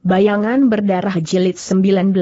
Bayangan berdarah jilid 19.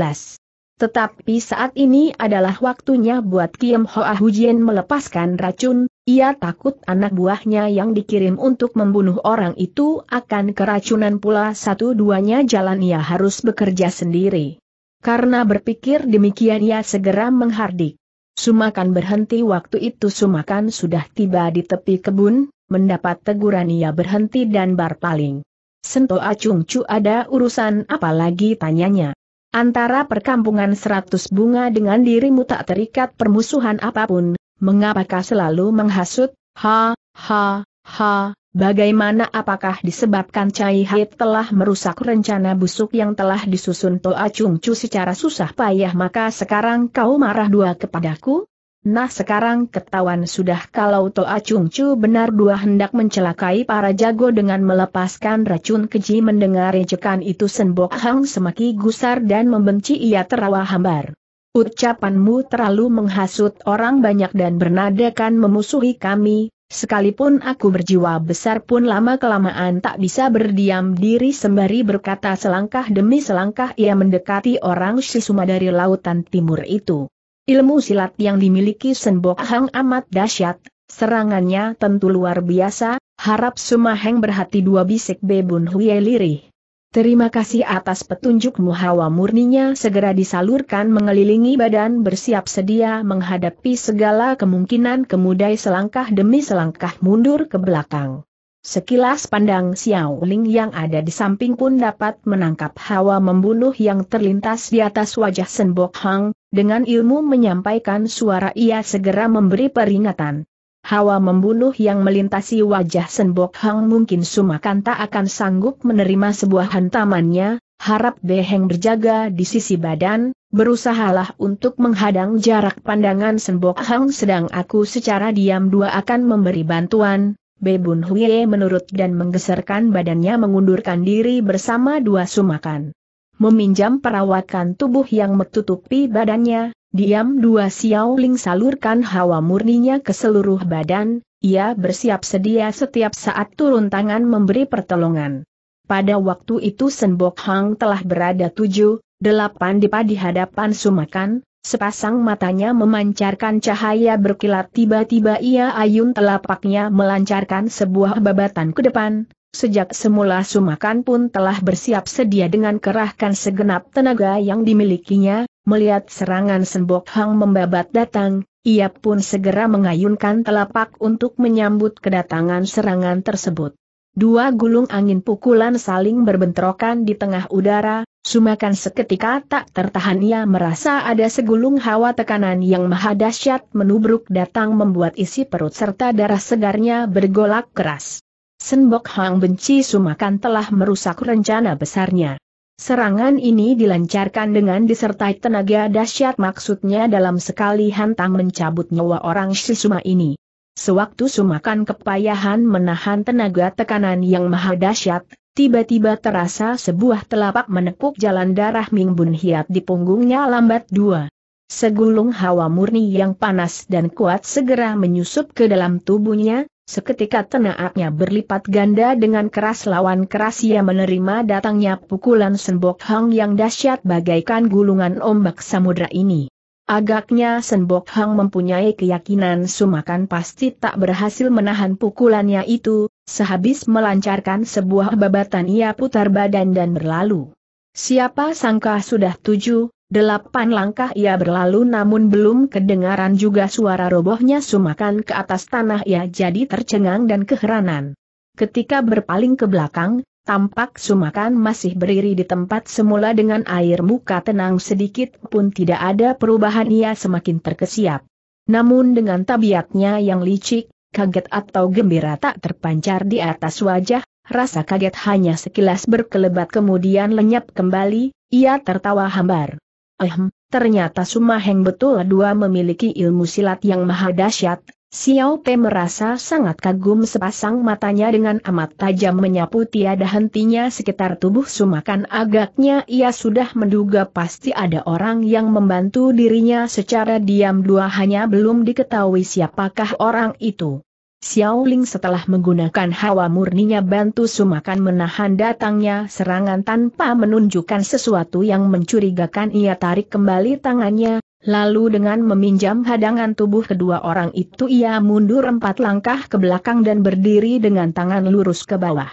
Tetapi saat ini adalah waktunya buat Kiem Hoa Hujien melepaskan racun, ia takut anak buahnya yang dikirim untuk membunuh orang itu akan keracunan pula satu-duanya jalan ia harus bekerja sendiri. Karena berpikir demikian ia segera menghardik. Sumakan berhenti waktu itu Sumakan sudah tiba di tepi kebun, mendapat teguran ia berhenti dan berpaling. Sento Acung Cu ada urusan apa lagi tanyanya. Antara perkampungan seratus bunga dengan dirimu tak terikat permusuhan apapun, mengapakah selalu menghasut, ha, ha, ha, bagaimana apakah disebabkan Cai telah merusak rencana busuk yang telah disusun Toa Cung Cu secara susah payah maka sekarang kau marah dua kepadaku? Nah sekarang ketahuan sudah kalau Toa Chung Chu benar dua hendak mencelakai para jago dengan melepaskan racun keji mendengar rejekan itu Senbok Hang semakin gusar dan membenci ia terawa hambar. Ucapanmu terlalu menghasut orang banyak dan bernadakan memusuhi kami, sekalipun aku berjiwa besar pun lama-kelamaan tak bisa berdiam diri sembari berkata selangkah demi selangkah ia mendekati orang Sisuma dari lautan timur itu. Ilmu silat yang dimiliki Senbok Hang amat dahsyat, serangannya tentu luar biasa, harap Sumaheng berhati dua bisik Bebun Huye lirih. Terima kasih atas petunjukmu hawa murninya segera disalurkan mengelilingi badan bersiap sedia menghadapi segala kemungkinan kemudai selangkah demi selangkah mundur ke belakang. Sekilas pandang Xiao Ling yang ada di samping pun dapat menangkap hawa membunuh yang terlintas di atas wajah Senbok Hang, dengan ilmu menyampaikan suara ia segera memberi peringatan. Hawa membunuh yang melintasi wajah Senbok Hang mungkin Sumakan tak akan sanggup menerima sebuah hantamannya, harap Beheng berjaga di sisi badan, berusahalah untuk menghadang jarak pandangan Senbok Hang sedang aku secara diam dua akan memberi bantuan, Bebun Hui menurut dan menggeserkan badannya mengundurkan diri bersama dua sumakan meminjam perawakan tubuh yang menutupi badannya, diam dua Xiao Ling salurkan hawa murninya ke seluruh badan, ia bersiap sedia setiap saat turun tangan memberi pertolongan. Pada waktu itu Senbok Hang telah berada tujuh, delapan dipa di hadapan Sumakan, sepasang matanya memancarkan cahaya berkilat tiba-tiba ia ayun telapaknya melancarkan sebuah babatan ke depan, sejak semula Sumakan pun telah bersiap sedia dengan kerahkan segenap tenaga yang dimilikinya, melihat serangan Senbok Hang membabat datang, ia pun segera mengayunkan telapak untuk menyambut kedatangan serangan tersebut. Dua gulung angin pukulan saling berbentrokan di tengah udara, Sumakan seketika tak tertahan ia merasa ada segulung hawa tekanan yang maha dahsyat menubruk datang membuat isi perut serta darah segarnya bergolak keras. Senbok Hang benci sumakan telah merusak rencana besarnya. Serangan ini dilancarkan dengan disertai tenaga dahsyat maksudnya dalam sekali hantam mencabut nyawa orang Suma ini. Sewaktu sumakan kepayahan menahan tenaga tekanan yang maha dahsyat, tiba-tiba terasa sebuah telapak menekuk jalan darah Ming Bun Hiat di punggungnya lambat dua. Segulung hawa murni yang panas dan kuat segera menyusup ke dalam tubuhnya, Seketika tenaatnya berlipat ganda dengan keras lawan keras ia menerima datangnya pukulan Senbok Hang yang dahsyat bagaikan gulungan ombak samudra ini. Agaknya Senbok Hang mempunyai keyakinan Sumakan pasti tak berhasil menahan pukulannya itu, sehabis melancarkan sebuah babatan ia putar badan dan berlalu. Siapa sangka sudah tujuh, Delapan langkah ia berlalu namun belum kedengaran juga suara robohnya sumakan ke atas tanah ia jadi tercengang dan keheranan. Ketika berpaling ke belakang, tampak sumakan masih berdiri di tempat semula dengan air muka tenang sedikit pun tidak ada perubahan ia semakin terkesiap. Namun dengan tabiatnya yang licik, kaget atau gembira tak terpancar di atas wajah, rasa kaget hanya sekilas berkelebat kemudian lenyap kembali, ia tertawa hambar. Ehem, ternyata Sumaheng betul dua memiliki ilmu silat yang maha dahsyat. Xiao Pe merasa sangat kagum sepasang matanya dengan amat tajam menyapu tiada hentinya sekitar tubuh Sumakan agaknya ia sudah menduga pasti ada orang yang membantu dirinya secara diam dua hanya belum diketahui siapakah orang itu. Xiaoling setelah menggunakan hawa murninya bantu sumakan menahan datangnya serangan tanpa menunjukkan sesuatu yang mencurigakan ia tarik kembali tangannya, lalu dengan meminjam hadangan tubuh kedua orang itu ia mundur empat langkah ke belakang dan berdiri dengan tangan lurus ke bawah.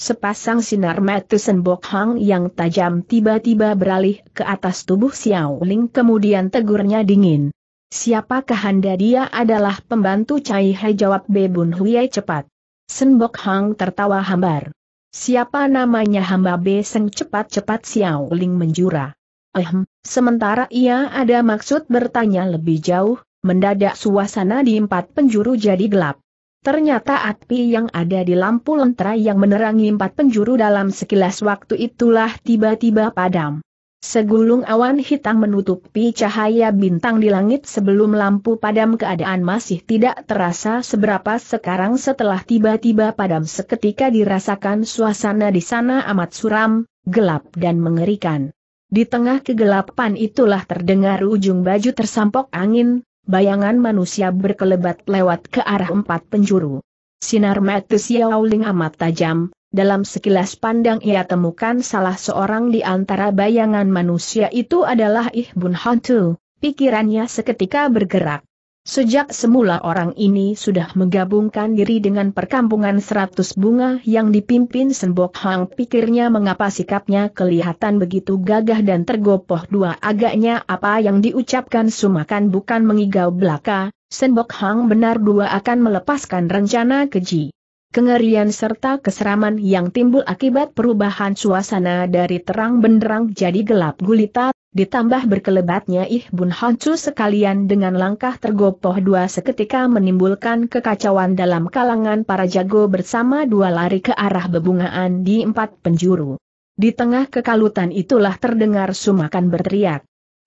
Sepasang sinar mata Senbok Hang yang tajam tiba-tiba beralih ke atas tubuh Xiao Ling kemudian tegurnya dingin. Siapakah Anda dia adalah pembantu Cai Hai jawab Bebun Huye cepat. Senbok Hang tertawa hambar. Siapa namanya hamba Beseng cepat-cepat Xiao Ling menjura. Ehm, sementara ia ada maksud bertanya lebih jauh, mendadak suasana di empat penjuru jadi gelap. Ternyata api yang ada di lampu lentera yang menerangi empat penjuru dalam sekilas waktu itulah tiba-tiba padam. Segulung awan hitam menutupi cahaya bintang di langit sebelum lampu padam keadaan masih tidak terasa seberapa sekarang setelah tiba-tiba padam seketika dirasakan suasana di sana amat suram, gelap dan mengerikan. Di tengah kegelapan itulah terdengar ujung baju tersampok angin, bayangan manusia berkelebat lewat ke arah empat penjuru. Sinar mata Xiaoling amat tajam, dalam sekilas pandang ia temukan salah seorang di antara bayangan manusia itu adalah Ihbun Hantu, pikirannya seketika bergerak. Sejak semula orang ini sudah menggabungkan diri dengan perkampungan seratus bunga yang dipimpin Senbok Hang pikirnya mengapa sikapnya kelihatan begitu gagah dan tergopoh dua agaknya apa yang diucapkan Sumakan bukan mengigau belaka, Senbok Hang benar dua akan melepaskan rencana keji. Kengerian serta keseraman yang timbul akibat perubahan suasana dari terang benderang jadi gelap gulita, ditambah berkelebatnya Ih Bun Hancu sekalian dengan langkah tergopoh dua seketika menimbulkan kekacauan dalam kalangan para jago bersama dua lari ke arah bebungaan di empat penjuru. Di tengah kekalutan itulah terdengar sumakan berteriak.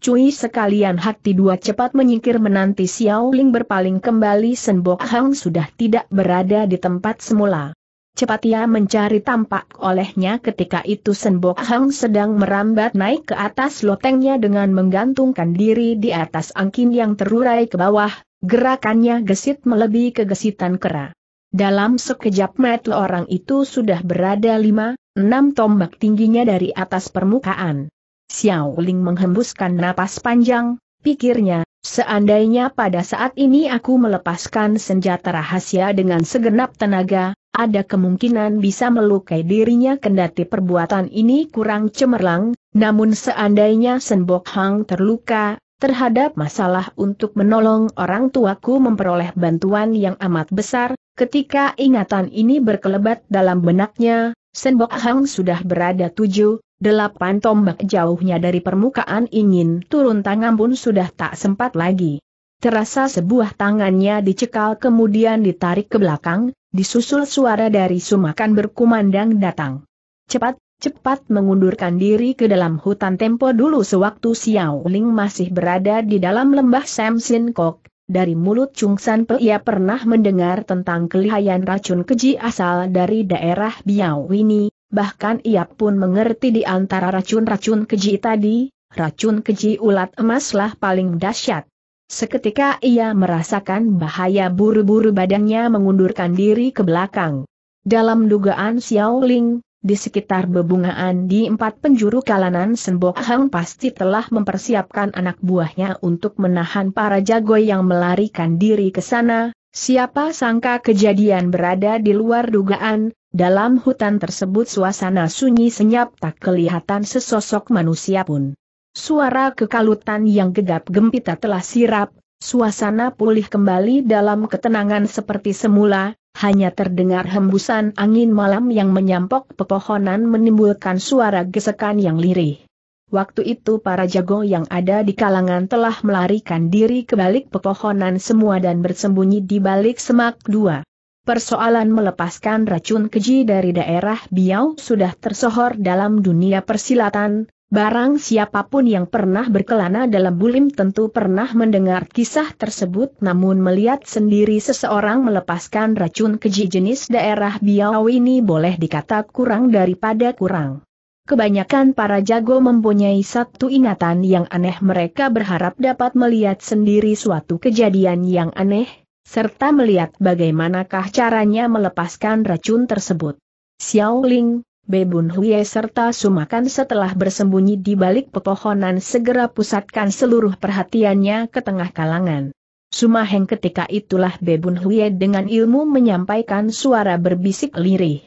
Cui sekalian hati dua cepat menyingkir menanti Xiao Ling berpaling kembali Senbok Hang sudah tidak berada di tempat semula. Cepat ia mencari tampak olehnya ketika itu Senbok Hang sedang merambat naik ke atas lotengnya dengan menggantungkan diri di atas angkin yang terurai ke bawah, gerakannya gesit melebihi kegesitan kera. Dalam sekejap mata orang itu sudah berada lima, enam tombak tingginya dari atas permukaan. Xiao Ling menghembuskan napas panjang, pikirnya, seandainya pada saat ini aku melepaskan senjata rahasia dengan segenap tenaga, ada kemungkinan bisa melukai dirinya kendati perbuatan ini kurang cemerlang, namun seandainya Senbok Hang terluka, terhadap masalah untuk menolong orang tuaku memperoleh bantuan yang amat besar, ketika ingatan ini berkelebat dalam benaknya, Senbok Hang sudah berada tujuh, delapan tombak jauhnya dari permukaan ingin turun tangan pun sudah tak sempat lagi. Terasa sebuah tangannya dicekal kemudian ditarik ke belakang, disusul suara dari sumakan berkumandang datang. Cepat, cepat mengundurkan diri ke dalam hutan tempo dulu sewaktu Xiao Ling masih berada di dalam lembah Sam Sin Kok, dari mulut Chung San Pe ia pernah mendengar tentang kelihayan racun keji asal dari daerah Biao ini, bahkan ia pun mengerti di antara racun-racun keji tadi, racun keji ulat emaslah paling dahsyat. Seketika ia merasakan bahaya buru-buru badannya mengundurkan diri ke belakang. Dalam dugaan Xiao Ling, di sekitar bebungaan di empat penjuru kalanan Senbok Hang pasti telah mempersiapkan anak buahnya untuk menahan para jago yang melarikan diri ke sana, siapa sangka kejadian berada di luar dugaan, dalam hutan tersebut suasana sunyi senyap tak kelihatan sesosok manusia pun. Suara kekalutan yang gegap gempita telah sirap, suasana pulih kembali dalam ketenangan seperti semula, hanya terdengar hembusan angin malam yang menyampok pepohonan menimbulkan suara gesekan yang lirih. Waktu itu para jago yang ada di kalangan telah melarikan diri ke balik pepohonan semua dan bersembunyi di balik semak dua. Persoalan melepaskan racun keji dari daerah Biau sudah tersohor dalam dunia persilatan, barang siapapun yang pernah berkelana dalam bulim tentu pernah mendengar kisah tersebut namun melihat sendiri seseorang melepaskan racun keji jenis daerah Biau ini boleh dikata kurang daripada kurang. Kebanyakan para jago mempunyai satu ingatan yang aneh mereka berharap dapat melihat sendiri suatu kejadian yang aneh, serta melihat bagaimanakah caranya melepaskan racun tersebut. Xiao Ling, Bebun Huye serta Sumakan setelah bersembunyi di balik pepohonan segera pusatkan seluruh perhatiannya ke tengah kalangan. Sumaheng ketika itulah Bebun Huye dengan ilmu menyampaikan suara berbisik lirih.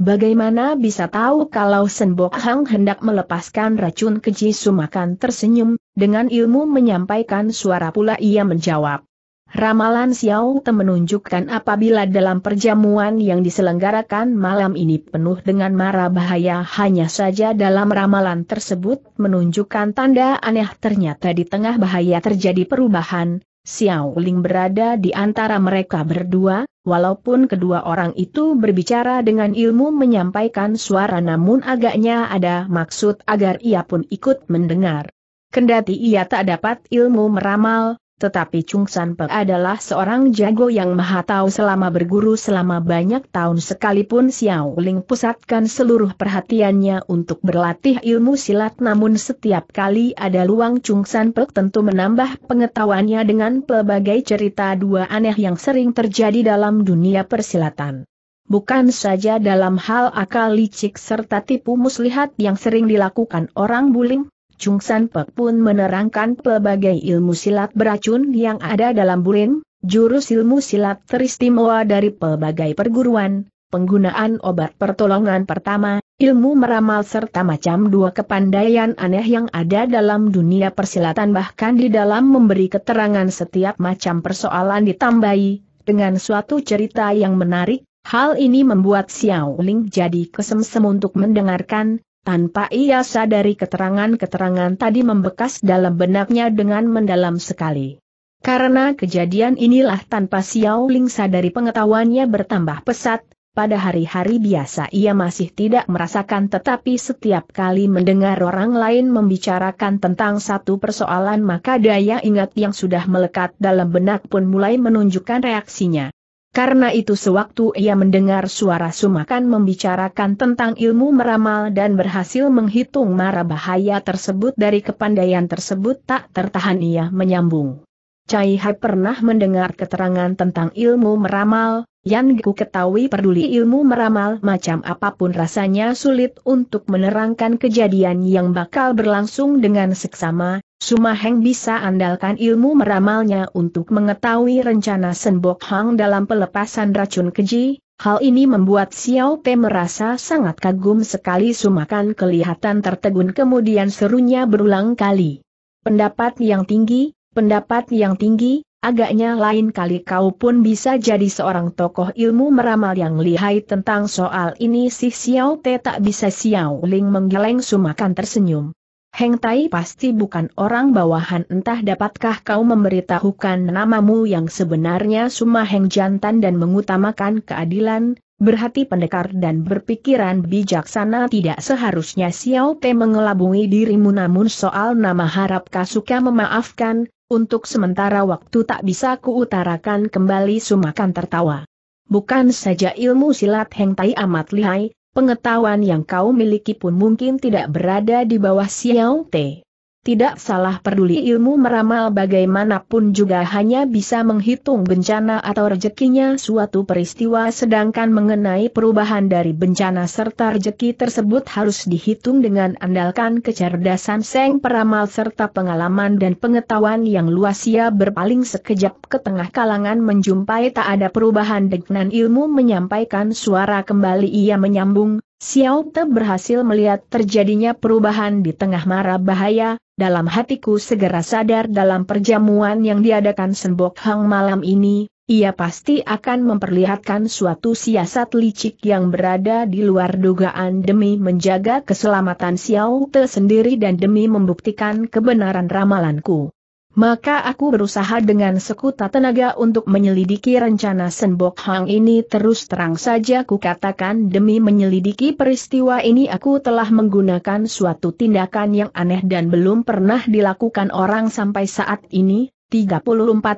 Bagaimana bisa tahu kalau Senbok Hang hendak melepaskan racun keji Sumakan tersenyum, dengan ilmu menyampaikan suara pula ia menjawab. Ramalan Xiao Te menunjukkan apabila dalam perjamuan yang diselenggarakan malam ini penuh dengan mara bahaya hanya saja dalam ramalan tersebut menunjukkan tanda aneh ternyata di tengah bahaya terjadi perubahan, Xiao Ling berada di antara mereka berdua, walaupun kedua orang itu berbicara dengan ilmu menyampaikan suara namun agaknya ada maksud agar ia pun ikut mendengar. Kendati ia tak dapat ilmu meramal, tetapi Chung San Pe adalah seorang jago yang maha tahu selama berguru selama banyak tahun sekalipun Xiao Ling pusatkan seluruh perhatiannya untuk berlatih ilmu silat namun setiap kali ada luang Chung San Pe tentu menambah pengetahuannya dengan pelbagai cerita dua aneh yang sering terjadi dalam dunia persilatan. Bukan saja dalam hal akal licik serta tipu muslihat yang sering dilakukan orang buling, Chung San Pek pun menerangkan pelbagai ilmu silat beracun yang ada dalam bulin, jurus ilmu silat teristimewa dari pelbagai perguruan, penggunaan obat pertolongan pertama, ilmu meramal serta macam dua kepandaian aneh yang ada dalam dunia persilatan bahkan di dalam memberi keterangan setiap macam persoalan ditambahi, dengan suatu cerita yang menarik, Hal ini membuat Xiao Ling jadi kesemsem untuk mendengarkan, tanpa ia sadari keterangan-keterangan tadi membekas dalam benaknya dengan mendalam sekali. Karena kejadian inilah tanpa Xiao Ling sadari pengetahuannya bertambah pesat, pada hari-hari biasa ia masih tidak merasakan tetapi setiap kali mendengar orang lain membicarakan tentang satu persoalan maka daya ingat yang sudah melekat dalam benak pun mulai menunjukkan reaksinya. Karena itu sewaktu ia mendengar suara sumakan membicarakan tentang ilmu meramal dan berhasil menghitung mara bahaya tersebut dari kepandaian tersebut tak tertahan ia menyambung. Cai Hai pernah mendengar keterangan tentang ilmu meramal, yang ku ketahui peduli ilmu meramal macam apapun rasanya sulit untuk menerangkan kejadian yang bakal berlangsung dengan seksama, Sumaheng bisa andalkan ilmu meramalnya untuk mengetahui rencana Senbok Hang dalam pelepasan racun keji, hal ini membuat Xiao Pe merasa sangat kagum sekali Sumakan kelihatan tertegun kemudian serunya berulang kali. Pendapat yang tinggi, pendapat yang tinggi, Agaknya lain kali kau pun bisa jadi seorang tokoh ilmu meramal yang lihai tentang soal ini si Xiao Te tak bisa Xiao Ling menggeleng sumakan tersenyum. Heng Tai pasti bukan orang bawahan entah dapatkah kau memberitahukan namamu yang sebenarnya Suma Heng jantan dan mengutamakan keadilan, Berhati pendekar dan berpikiran bijaksana tidak seharusnya Xiao Te mengelabui dirimu namun soal nama harap Kasuka memaafkan, untuk sementara waktu tak bisa kuutarakan kembali sumakan tertawa. Bukan saja ilmu silat Heng amat lihai, pengetahuan yang kau miliki pun mungkin tidak berada di bawah Xiao Te. Tidak salah peduli ilmu meramal bagaimanapun juga hanya bisa menghitung bencana atau rezekinya suatu peristiwa sedangkan mengenai perubahan dari bencana serta rezeki tersebut harus dihitung dengan andalkan kecerdasan seng peramal serta pengalaman dan pengetahuan yang luas ia berpaling sekejap ke tengah kalangan menjumpai tak ada perubahan dengan ilmu menyampaikan suara kembali ia menyambung, Xiao Te berhasil melihat terjadinya perubahan di tengah mara bahaya, dalam hatiku segera sadar dalam perjamuan yang diadakan senbok Hang malam ini, ia pasti akan memperlihatkan suatu siasat licik yang berada di luar dugaan demi menjaga keselamatan Xiao Te sendiri dan demi membuktikan kebenaran ramalanku maka aku berusaha dengan sekuta tenaga untuk menyelidiki rencana Senbok Hang ini terus terang saja ku katakan, demi menyelidiki peristiwa ini aku telah menggunakan suatu tindakan yang aneh dan belum pernah dilakukan orang sampai saat ini, 34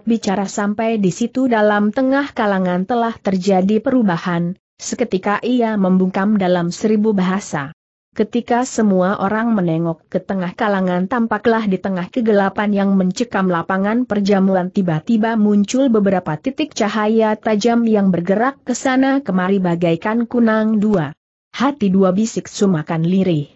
bicara sampai di situ dalam tengah kalangan telah terjadi perubahan, seketika ia membungkam dalam seribu bahasa. Ketika semua orang menengok ke tengah kalangan tampaklah di tengah kegelapan yang mencekam lapangan perjamuan tiba-tiba muncul beberapa titik cahaya tajam yang bergerak ke sana kemari bagaikan kunang dua. Hati dua bisik sumakan lirih.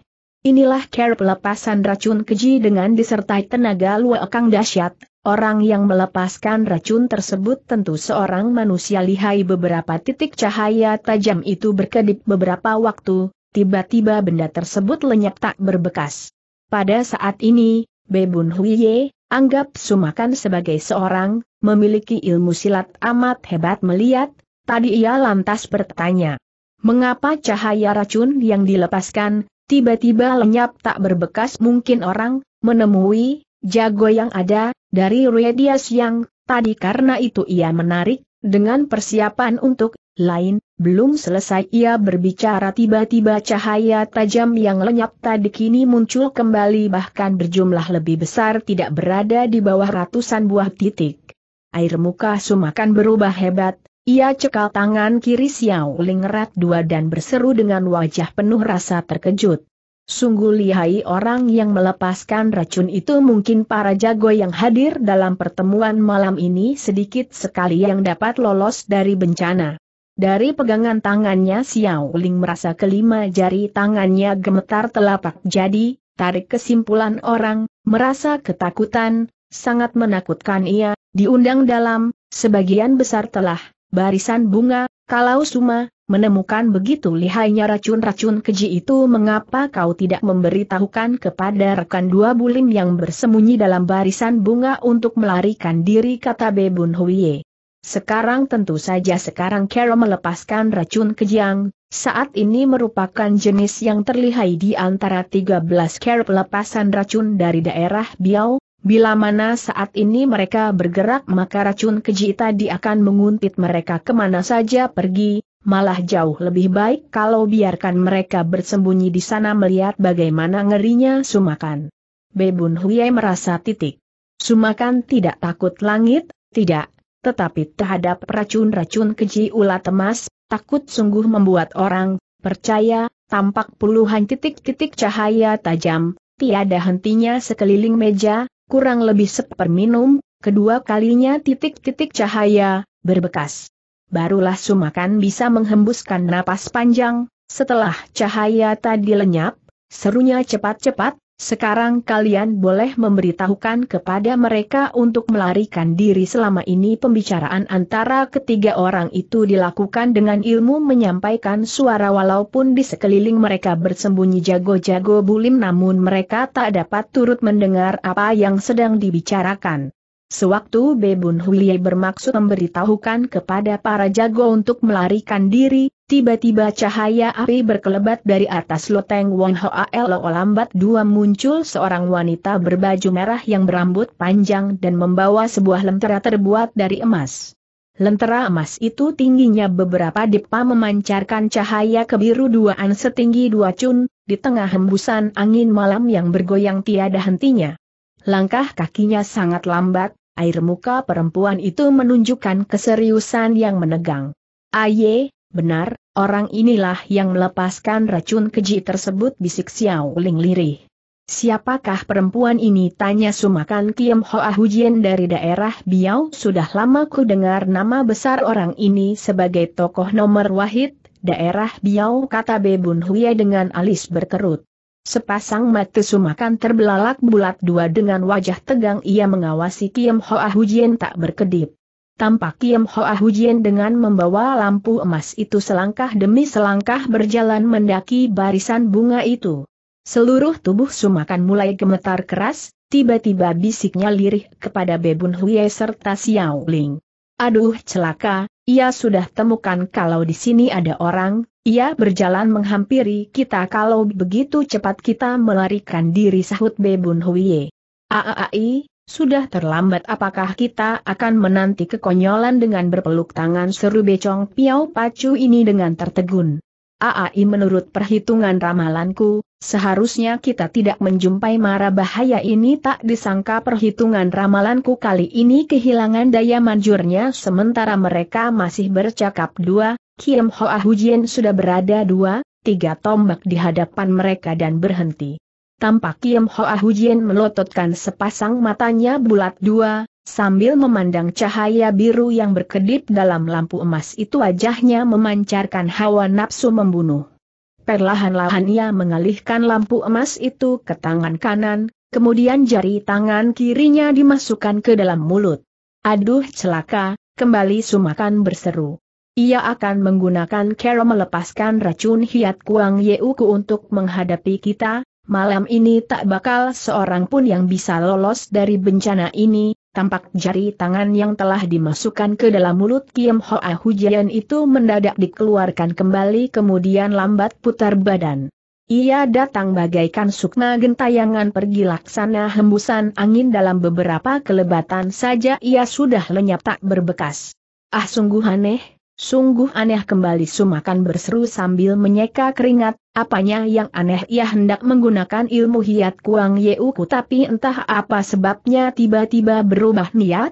Inilah care pelepasan racun keji dengan disertai tenaga luakang dahsyat. Orang yang melepaskan racun tersebut tentu seorang manusia lihai beberapa titik cahaya tajam itu berkedip beberapa waktu, tiba-tiba benda tersebut lenyap tak berbekas. Pada saat ini, Bebun Huiye, anggap Sumakan sebagai seorang, memiliki ilmu silat amat hebat melihat, tadi ia lantas bertanya. Mengapa cahaya racun yang dilepaskan, tiba-tiba lenyap tak berbekas mungkin orang, menemui, jago yang ada, dari Ruedias yang, tadi karena itu ia menarik, dengan persiapan untuk, lain, belum selesai ia berbicara tiba-tiba cahaya tajam yang lenyap tadi kini muncul kembali bahkan berjumlah lebih besar tidak berada di bawah ratusan buah titik. Air muka sumakan berubah hebat, ia cekal tangan kiri Xiao Ling erat dua dan berseru dengan wajah penuh rasa terkejut. Sungguh lihai orang yang melepaskan racun itu mungkin para jago yang hadir dalam pertemuan malam ini sedikit sekali yang dapat lolos dari bencana. Dari pegangan tangannya Xiao Ling merasa kelima jari tangannya gemetar telapak jadi, tarik kesimpulan orang, merasa ketakutan, sangat menakutkan ia, diundang dalam, sebagian besar telah, barisan bunga, kalau suma, menemukan begitu lihainya racun-racun keji itu mengapa kau tidak memberitahukan kepada rekan dua bulim yang bersembunyi dalam barisan bunga untuk melarikan diri kata Bebun Huiye. Sekarang tentu saja sekarang Carol melepaskan racun kejang, saat ini merupakan jenis yang terlihai di antara 13 Carol pelepasan racun dari daerah Biau, bila mana saat ini mereka bergerak maka racun keji tadi akan menguntit mereka kemana saja pergi, malah jauh lebih baik kalau biarkan mereka bersembunyi di sana melihat bagaimana ngerinya sumakan. Bebun Huye merasa titik. Sumakan tidak takut langit, tidak, tetapi terhadap racun-racun keji ulat emas, takut sungguh membuat orang percaya, tampak puluhan titik-titik cahaya tajam, tiada hentinya sekeliling meja, kurang lebih seperminum, kedua kalinya titik-titik cahaya, berbekas. Barulah Sumakan bisa menghembuskan napas panjang, setelah cahaya tadi lenyap, serunya cepat-cepat, sekarang kalian boleh memberitahukan kepada mereka untuk melarikan diri selama ini pembicaraan antara ketiga orang itu dilakukan dengan ilmu menyampaikan suara walaupun di sekeliling mereka bersembunyi jago-jago bulim namun mereka tak dapat turut mendengar apa yang sedang dibicarakan. Sewaktu Bebun Hulie bermaksud memberitahukan kepada para jago untuk melarikan diri, tiba-tiba cahaya api berkelebat dari atas loteng Wong Hoa Hoalo lambat dua muncul seorang wanita berbaju merah yang berambut panjang dan membawa sebuah lentera terbuat dari emas. Lentera emas itu tingginya beberapa depa memancarkan cahaya kebiru duaan setinggi dua cun, di tengah hembusan angin malam yang bergoyang tiada hentinya. Langkah kakinya sangat lambat, air muka perempuan itu menunjukkan keseriusan yang menegang. Aye, benar, orang inilah yang melepaskan racun keji tersebut bisik Xiao Ling lirih. Siapakah perempuan ini? Tanya Sumakan Kiem Hoa Hujian dari daerah Biau. Sudah lama ku dengar nama besar orang ini sebagai tokoh nomor wahid, daerah Biau kata Bebun Huye dengan alis berkerut. Sepasang mata sumakan terbelalak bulat dua dengan wajah tegang ia mengawasi Kiam Hoa Hujien tak berkedip. Tampak Kiam Hoa Hujien dengan membawa lampu emas itu selangkah demi selangkah berjalan mendaki barisan bunga itu. Seluruh tubuh sumakan mulai gemetar keras, tiba-tiba bisiknya lirih kepada Bebun Huye serta Xiao Ling. Aduh celaka, ia sudah temukan kalau di sini ada orang, ia berjalan menghampiri kita kalau begitu cepat kita melarikan diri sahut Bebun Huiye. Aai, sudah terlambat apakah kita akan menanti kekonyolan dengan berpeluk tangan seru becong piau pacu ini dengan tertegun. Aai menurut perhitungan ramalanku, Seharusnya kita tidak menjumpai mara bahaya ini tak disangka perhitungan ramalanku kali ini kehilangan daya manjurnya sementara mereka masih bercakap dua, Kim Ho Ah Hujien sudah berada dua, tiga tombak di hadapan mereka dan berhenti. Tampak Kim Ho Ah Hujien melototkan sepasang matanya bulat dua, sambil memandang cahaya biru yang berkedip dalam lampu emas itu wajahnya memancarkan hawa nafsu membunuh. Perlahan-lahan ia mengalihkan lampu emas itu ke tangan kanan, kemudian jari tangan kirinya dimasukkan ke dalam mulut. Aduh celaka, kembali Sumakan berseru. Ia akan menggunakan cara melepaskan racun hiat Kuang Yeuku untuk menghadapi kita, malam ini tak bakal seorang pun yang bisa lolos dari bencana ini, tampak jari tangan yang telah dimasukkan ke dalam mulut Kiam Hoa Hujian itu mendadak dikeluarkan kembali kemudian lambat putar badan. Ia datang bagaikan sukma gentayangan pergi laksana hembusan angin dalam beberapa kelebatan saja ia sudah lenyap tak berbekas. Ah sungguh aneh, Sungguh aneh kembali Sumakan berseru sambil menyeka keringat, apanya yang aneh ia hendak menggunakan ilmu hiat kuang yeuku tapi entah apa sebabnya tiba-tiba berubah niat?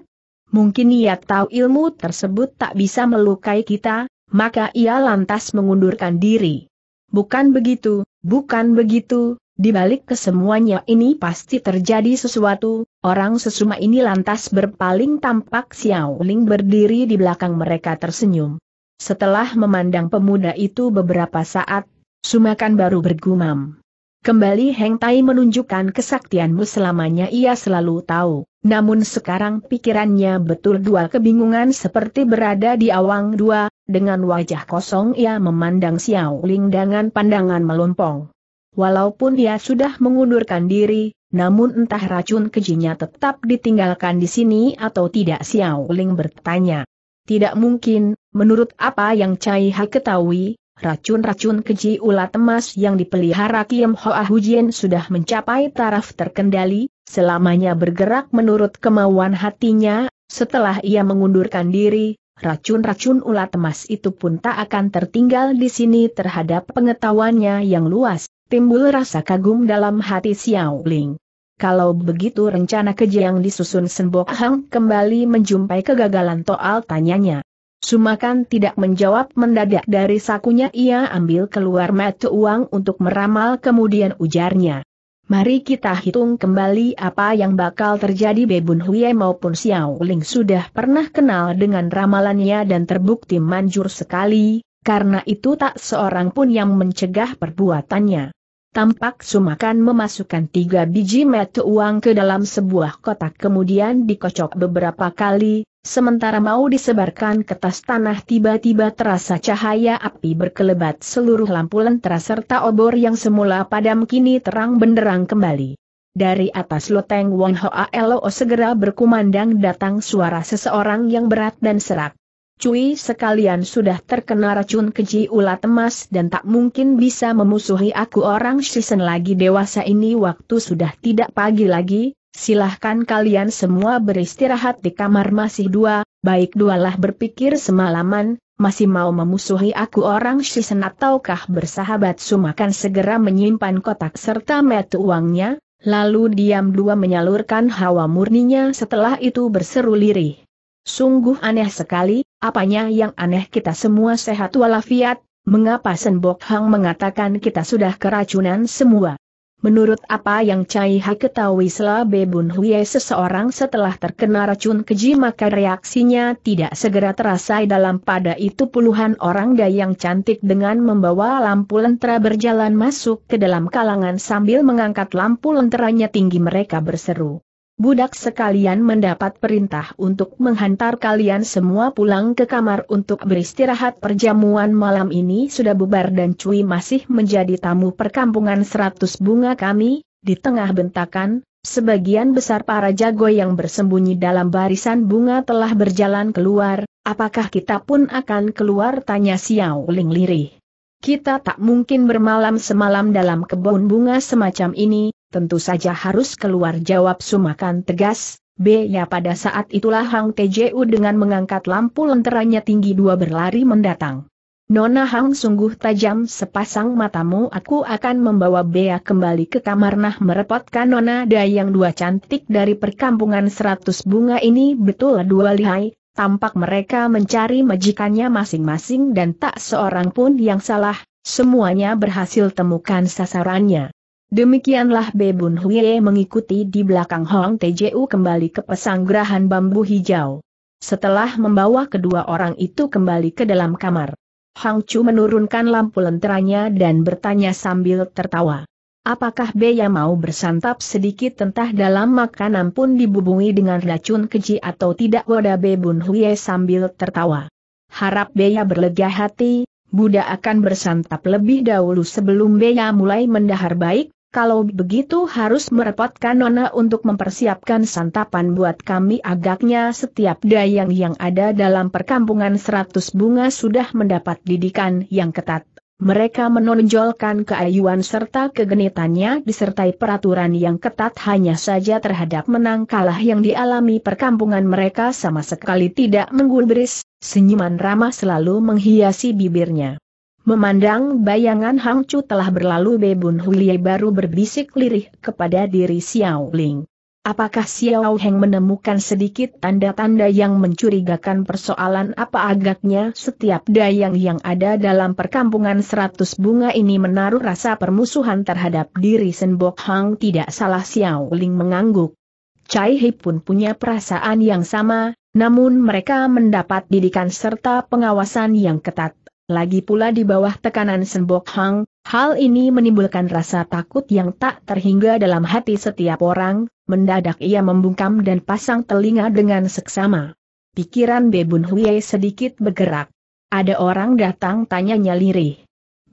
Mungkin ia tahu ilmu tersebut tak bisa melukai kita, maka ia lantas mengundurkan diri. Bukan begitu, bukan begitu, di balik kesemuanya ini pasti terjadi sesuatu, orang sesuma ini lantas berpaling tampak Xiao Ling berdiri di belakang mereka tersenyum. Setelah memandang pemuda itu beberapa saat, Sumakan baru bergumam. Kembali Heng Tai menunjukkan kesaktianmu selamanya ia selalu tahu, namun sekarang pikirannya betul dua kebingungan seperti berada di awang dua, dengan wajah kosong ia memandang Xiao Ling dengan pandangan melompong. Walaupun dia sudah mengundurkan diri, namun entah racun kejinya tetap ditinggalkan di sini atau tidak Xiao Ling bertanya. Tidak mungkin, menurut apa yang Cai Ha ketahui, racun-racun keji ulat emas yang dipelihara Kim Hoa Hujian sudah mencapai taraf terkendali, selamanya bergerak menurut kemauan hatinya, setelah ia mengundurkan diri, racun-racun ulat emas itu pun tak akan tertinggal di sini terhadap pengetahuannya yang luas timbul rasa kagum dalam hati Xiao Ling. Kalau begitu rencana keji yang disusun Senbok Hang kembali menjumpai kegagalan toal tanyanya. Sumakan tidak menjawab mendadak dari sakunya ia ambil keluar mata uang untuk meramal kemudian ujarnya. Mari kita hitung kembali apa yang bakal terjadi Bebun Huye maupun Xiao Ling sudah pernah kenal dengan ramalannya dan terbukti manjur sekali, karena itu tak seorang pun yang mencegah perbuatannya tampak sumakan memasukkan tiga biji metu uang ke dalam sebuah kotak kemudian dikocok beberapa kali, sementara mau disebarkan ke tas tanah tiba-tiba terasa cahaya api berkelebat seluruh lampu lentera serta obor yang semula padam kini terang benderang kembali. Dari atas loteng Wong Hoa Lo segera berkumandang datang suara seseorang yang berat dan serak. Cui sekalian sudah terkena racun keji ulat emas dan tak mungkin bisa memusuhi aku orang season lagi dewasa ini waktu sudah tidak pagi lagi, silahkan kalian semua beristirahat di kamar masih dua, baik dualah berpikir semalaman, masih mau memusuhi aku orang season ataukah bersahabat sumakan segera menyimpan kotak serta metu uangnya, lalu diam dua menyalurkan hawa murninya setelah itu berseru lirih. Sungguh aneh sekali, apanya yang aneh kita semua sehat walafiat, mengapa Senbok Hang mengatakan kita sudah keracunan semua? Menurut apa yang Cai Ha ketahui Selabe Bun Huye seseorang setelah terkena racun keji maka reaksinya tidak segera terasa dalam pada itu puluhan orang dayang cantik dengan membawa lampu lentera berjalan masuk ke dalam kalangan sambil mengangkat lampu lenteranya tinggi mereka berseru. Budak sekalian mendapat perintah untuk menghantar kalian semua pulang ke kamar untuk beristirahat perjamuan malam ini sudah bubar dan Cui masih menjadi tamu perkampungan seratus bunga kami, di tengah bentakan, sebagian besar para jago yang bersembunyi dalam barisan bunga telah berjalan keluar, apakah kita pun akan keluar tanya Xiao Ling lirih. Kita tak mungkin bermalam semalam dalam kebun bunga semacam ini, tentu saja harus keluar jawab Sumakan tegas, B. Ya pada saat itulah Hang TJU dengan mengangkat lampu lenteranya tinggi dua berlari mendatang. Nona Hang sungguh tajam sepasang matamu aku akan membawa Bea kembali ke kamar nah merepotkan Nona dayang dua cantik dari perkampungan seratus bunga ini betul dua lihai, tampak mereka mencari majikannya masing-masing dan tak seorang pun yang salah, semuanya berhasil temukan sasarannya. Demikianlah Bebun Huye mengikuti di belakang Hong Tju kembali ke pesanggrahan bambu hijau. Setelah membawa kedua orang itu kembali ke dalam kamar, Hong Chu menurunkan lampu lenteranya dan bertanya sambil tertawa. Apakah Beya mau bersantap sedikit entah dalam makanan pun dibubungi dengan racun keji atau tidak Wadah Bebun Huye sambil tertawa. Harap Beya berlega hati, Buddha akan bersantap lebih dahulu sebelum Beya mulai mendahar baik kalau begitu harus merepotkan Nona untuk mempersiapkan santapan buat kami agaknya setiap dayang yang ada dalam perkampungan seratus bunga sudah mendapat didikan yang ketat. Mereka menonjolkan keayuan serta kegenitannya disertai peraturan yang ketat hanya saja terhadap menang kalah yang dialami perkampungan mereka sama sekali tidak menggubris, senyuman ramah selalu menghiasi bibirnya. Memandang bayangan Hang Chu telah berlalu Bebun Hulie baru berbisik lirih kepada diri Xiao Ling. Apakah Xiao Heng menemukan sedikit tanda-tanda yang mencurigakan persoalan apa agaknya setiap dayang yang ada dalam perkampungan seratus bunga ini menaruh rasa permusuhan terhadap diri Senbok Hang tidak salah Xiao Ling mengangguk. Cai He pun punya perasaan yang sama, namun mereka mendapat didikan serta pengawasan yang ketat lagi pula di bawah tekanan Sembok Hang, hal ini menimbulkan rasa takut yang tak terhingga dalam hati setiap orang, mendadak ia membungkam dan pasang telinga dengan seksama. Pikiran Bebun Huye sedikit bergerak. Ada orang datang tanyanya lirih.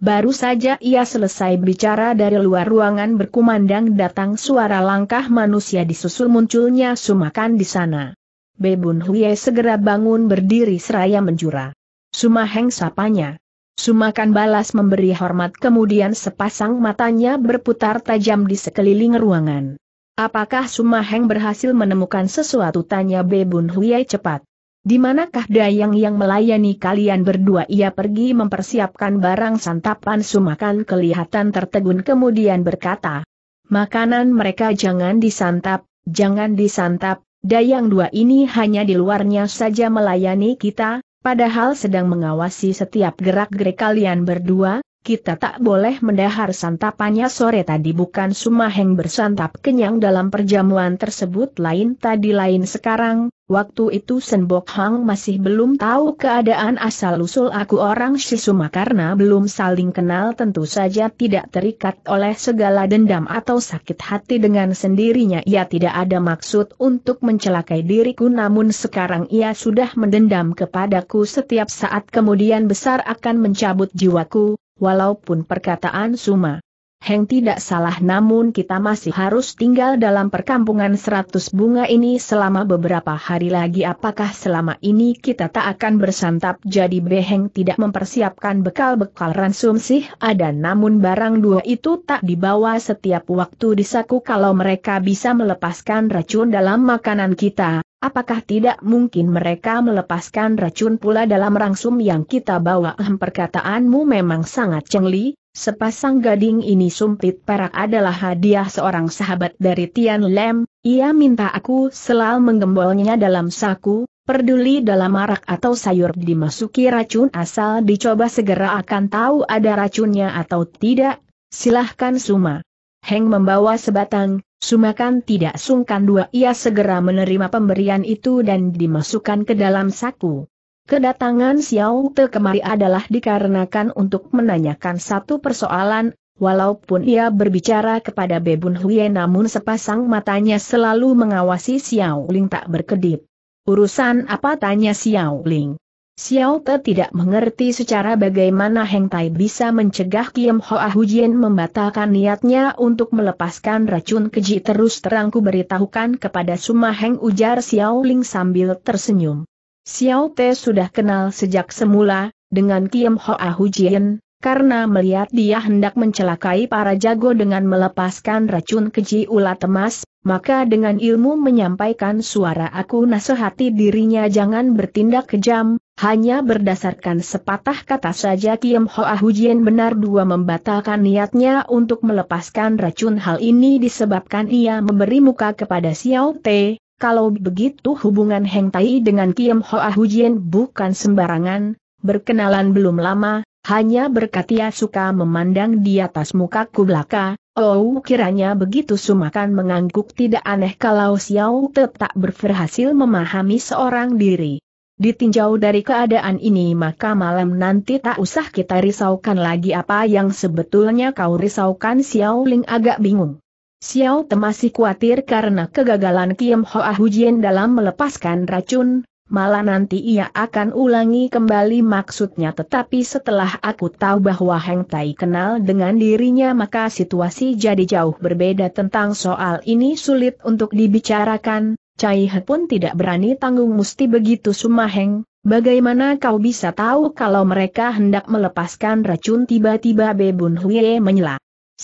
Baru saja ia selesai bicara dari luar ruangan berkumandang datang suara langkah manusia disusul munculnya sumakan di sana. Bebun Huye segera bangun berdiri seraya menjura. Sumaheng sapanya. Sumakan balas memberi hormat kemudian sepasang matanya berputar tajam di sekeliling ruangan. Apakah Sumaheng berhasil menemukan sesuatu tanya Bebun Huyai cepat. Di manakah Dayang yang melayani kalian berdua ia pergi mempersiapkan barang santapan Sumakan kelihatan tertegun kemudian berkata. Makanan mereka jangan disantap, jangan disantap, Dayang dua ini hanya di luarnya saja melayani kita, Padahal sedang mengawasi setiap gerak-gerik kalian berdua, kita tak boleh mendahar santapannya sore tadi bukan Sumaheng bersantap kenyang dalam perjamuan tersebut lain tadi lain sekarang, waktu itu Senbok Hang masih belum tahu keadaan asal-usul aku orang Shisuma karena belum saling kenal tentu saja tidak terikat oleh segala dendam atau sakit hati dengan sendirinya ia tidak ada maksud untuk mencelakai diriku namun sekarang ia sudah mendendam kepadaku setiap saat kemudian besar akan mencabut jiwaku, walaupun perkataan Suma. Heng tidak salah namun kita masih harus tinggal dalam perkampungan seratus bunga ini selama beberapa hari lagi apakah selama ini kita tak akan bersantap jadi Beheng tidak mempersiapkan bekal-bekal ransum sih ada namun barang dua itu tak dibawa setiap waktu disaku. kalau mereka bisa melepaskan racun dalam makanan kita Apakah tidak mungkin mereka melepaskan racun pula dalam rangsum yang kita bawa? perkataanmu memang sangat cengli, sepasang gading ini sumpit perak adalah hadiah seorang sahabat dari Tian Lem, ia minta aku selalu menggembolnya dalam saku, perduli dalam arak atau sayur dimasuki racun asal dicoba segera akan tahu ada racunnya atau tidak, silahkan Suma. Heng membawa sebatang, Sumakan tidak sungkan dua ia segera menerima pemberian itu dan dimasukkan ke dalam saku. Kedatangan Xiao Te kemari adalah dikarenakan untuk menanyakan satu persoalan, walaupun ia berbicara kepada Bebun Huye namun sepasang matanya selalu mengawasi Xiao Ling tak berkedip. Urusan apa tanya Xiao Ling? Xiao Te tidak mengerti secara bagaimana Heng Tai bisa mencegah Kiem Hoa Hujian membatalkan niatnya untuk melepaskan racun keji terus terangku beritahukan kepada Suma Heng ujar Xiao Ling sambil tersenyum. Xiao Te sudah kenal sejak semula, dengan Kiem Hoa Hujian, karena melihat dia hendak mencelakai para jago dengan melepaskan racun keji ulat emas, maka dengan ilmu menyampaikan suara aku nasihati dirinya jangan bertindak kejam, hanya berdasarkan sepatah kata saja Ho Hoa Hujien benar dua membatalkan niatnya untuk melepaskan racun hal ini disebabkan ia memberi muka kepada Xiao Te, kalau begitu hubungan Heng Tai dengan Ho Hoa Hujien bukan sembarangan, berkenalan belum lama, hanya berkat ia suka memandang di atas mukaku belaka, oh kiranya begitu sumakan mengangguk tidak aneh kalau Xiao tetap tak berhasil memahami seorang diri. Ditinjau dari keadaan ini maka malam nanti tak usah kita risaukan lagi apa yang sebetulnya kau risaukan Xiao Ling agak bingung. Xiao Te masih khawatir karena kegagalan Kiem Hoa hujin dalam melepaskan racun, malah nanti ia akan ulangi kembali maksudnya tetapi setelah aku tahu bahwa Heng Tai kenal dengan dirinya maka situasi jadi jauh berbeda tentang soal ini sulit untuk dibicarakan, Cai He pun tidak berani tanggung Mesti begitu Heng, bagaimana kau bisa tahu kalau mereka hendak melepaskan racun tiba-tiba Bebun Hui menyela.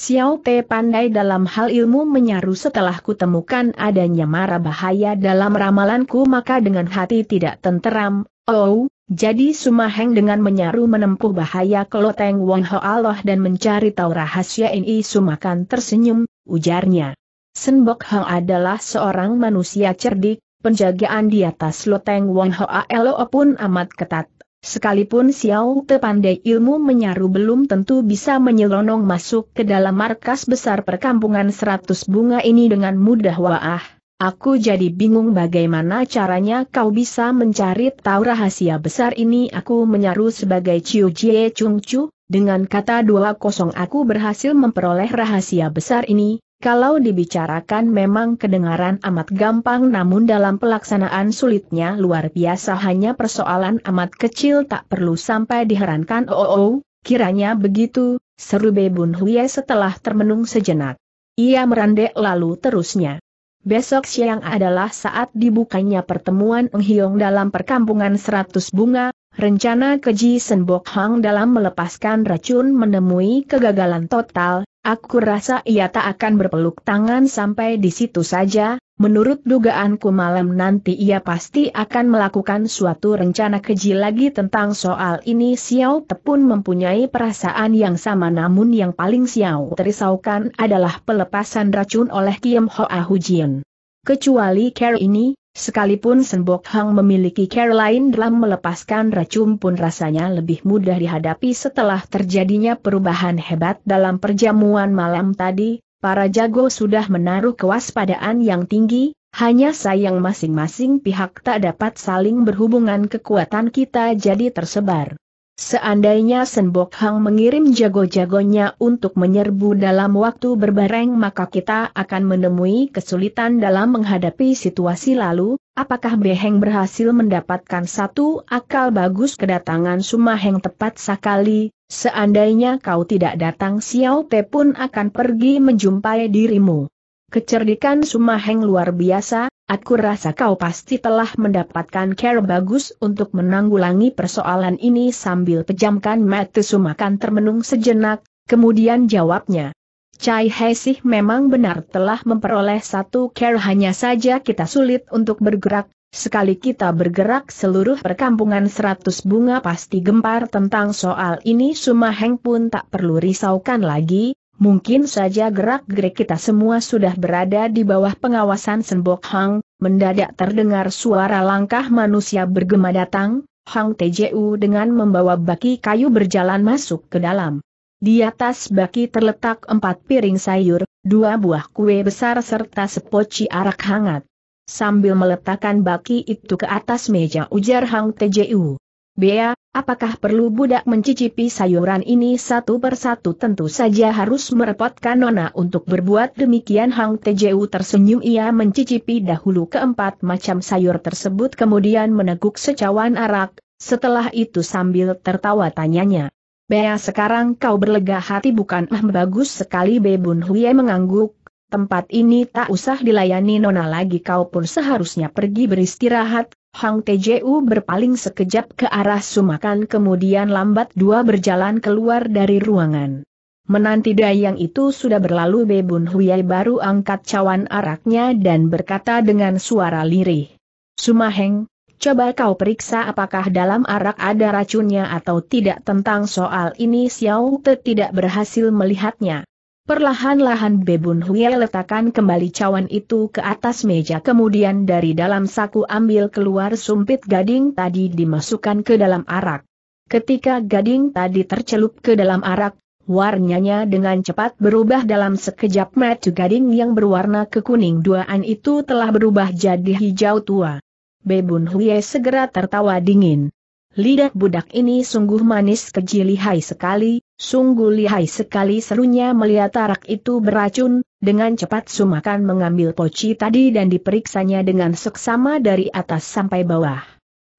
Xiao Te pandai dalam hal ilmu menyaru setelah kutemukan adanya mara bahaya dalam ramalanku maka dengan hati tidak tenteram, oh, jadi Sumaheng dengan menyaru menempuh bahaya keloteng Wong Ho Allah dan mencari tahu rahasia ini Sumakan tersenyum, ujarnya. Senbok Hang adalah seorang manusia cerdik, penjagaan di atas loteng Wong Ho Allah pun amat ketat. Sekalipun Xiao Te pandai ilmu menyaru belum tentu bisa menyelonong masuk ke dalam markas besar perkampungan seratus bunga ini dengan mudah wah. Aku jadi bingung bagaimana caranya kau bisa mencari tahu rahasia besar ini aku menyaru sebagai Chiu Jie Chung Chu, dengan kata dua kosong aku berhasil memperoleh rahasia besar ini, kalau dibicarakan memang kedengaran amat gampang namun dalam pelaksanaan sulitnya luar biasa hanya persoalan amat kecil tak perlu sampai diherankan oh, oh, oh kiranya begitu, seru Bebun Huye setelah termenung sejenak. Ia merandek lalu terusnya. Besok siang adalah saat dibukanya pertemuan Enghiong dalam perkampungan seratus bunga, rencana keji Senbok Hang dalam melepaskan racun menemui kegagalan total, Aku rasa ia tak akan berpeluk tangan sampai di situ saja, menurut dugaanku malam nanti ia pasti akan melakukan suatu rencana keji lagi tentang soal ini Xiao Te mempunyai perasaan yang sama namun yang paling Xiao terisaukan adalah pelepasan racun oleh Kiem Hoa Hujian. Kecuali care ini, sekalipun Senbok Hang memiliki care lain dalam melepaskan racun pun rasanya lebih mudah dihadapi setelah terjadinya perubahan hebat dalam perjamuan malam tadi, para jago sudah menaruh kewaspadaan yang tinggi, hanya sayang masing-masing pihak tak dapat saling berhubungan kekuatan kita jadi tersebar. Seandainya Senbok Hang mengirim jago-jagonya untuk menyerbu dalam waktu berbareng maka kita akan menemui kesulitan dalam menghadapi situasi lalu, apakah Beheng berhasil mendapatkan satu akal bagus kedatangan Sumaheng tepat sekali, seandainya kau tidak datang Xiao Te pun akan pergi menjumpai dirimu. Kecerdikan Sumaheng luar biasa, Aku rasa kau pasti telah mendapatkan care bagus untuk menanggulangi persoalan ini sambil pejamkan mata sumakan termenung sejenak, kemudian jawabnya. Cai Hesih memang benar telah memperoleh satu care hanya saja kita sulit untuk bergerak, sekali kita bergerak seluruh perkampungan seratus bunga pasti gempar tentang soal ini Sumaheng pun tak perlu risaukan lagi, Mungkin saja gerak-gerik kita semua sudah berada di bawah pengawasan Senbok Hang, mendadak terdengar suara langkah manusia bergema datang, Hang Teju dengan membawa baki kayu berjalan masuk ke dalam. Di atas baki terletak empat piring sayur, dua buah kue besar serta sepoci arak hangat. Sambil meletakkan baki itu ke atas meja ujar Hang Teju. Bea, Apakah perlu budak mencicipi sayuran ini satu persatu tentu saja harus merepotkan Nona untuk berbuat demikian Hang Tejeu tersenyum ia mencicipi dahulu keempat macam sayur tersebut kemudian meneguk secawan arak, setelah itu sambil tertawa tanyanya. Bea sekarang kau berlega hati bukan ah bagus sekali Bebun Huye mengangguk, tempat ini tak usah dilayani Nona lagi kau pun seharusnya pergi beristirahat, Hang Tju berpaling sekejap ke arah sumakan kemudian lambat dua berjalan keluar dari ruangan. Menanti dayang itu sudah berlalu Bebun Huyai baru angkat cawan araknya dan berkata dengan suara lirih. Sumaheng, coba kau periksa apakah dalam arak ada racunnya atau tidak tentang soal ini Xiao Te tidak berhasil melihatnya. Perlahan-lahan Bebun Huye letakkan kembali cawan itu ke atas meja kemudian dari dalam saku ambil keluar sumpit gading tadi dimasukkan ke dalam arak. Ketika gading tadi tercelup ke dalam arak, warnanya dengan cepat berubah dalam sekejap mata gading yang berwarna kekuning duaan itu telah berubah jadi hijau tua. Bebun Huye segera tertawa dingin. Lidah budak ini sungguh manis keji lihai sekali, sungguh lihai sekali serunya melihat arak itu beracun, dengan cepat Sumakan mengambil poci tadi dan diperiksanya dengan seksama dari atas sampai bawah.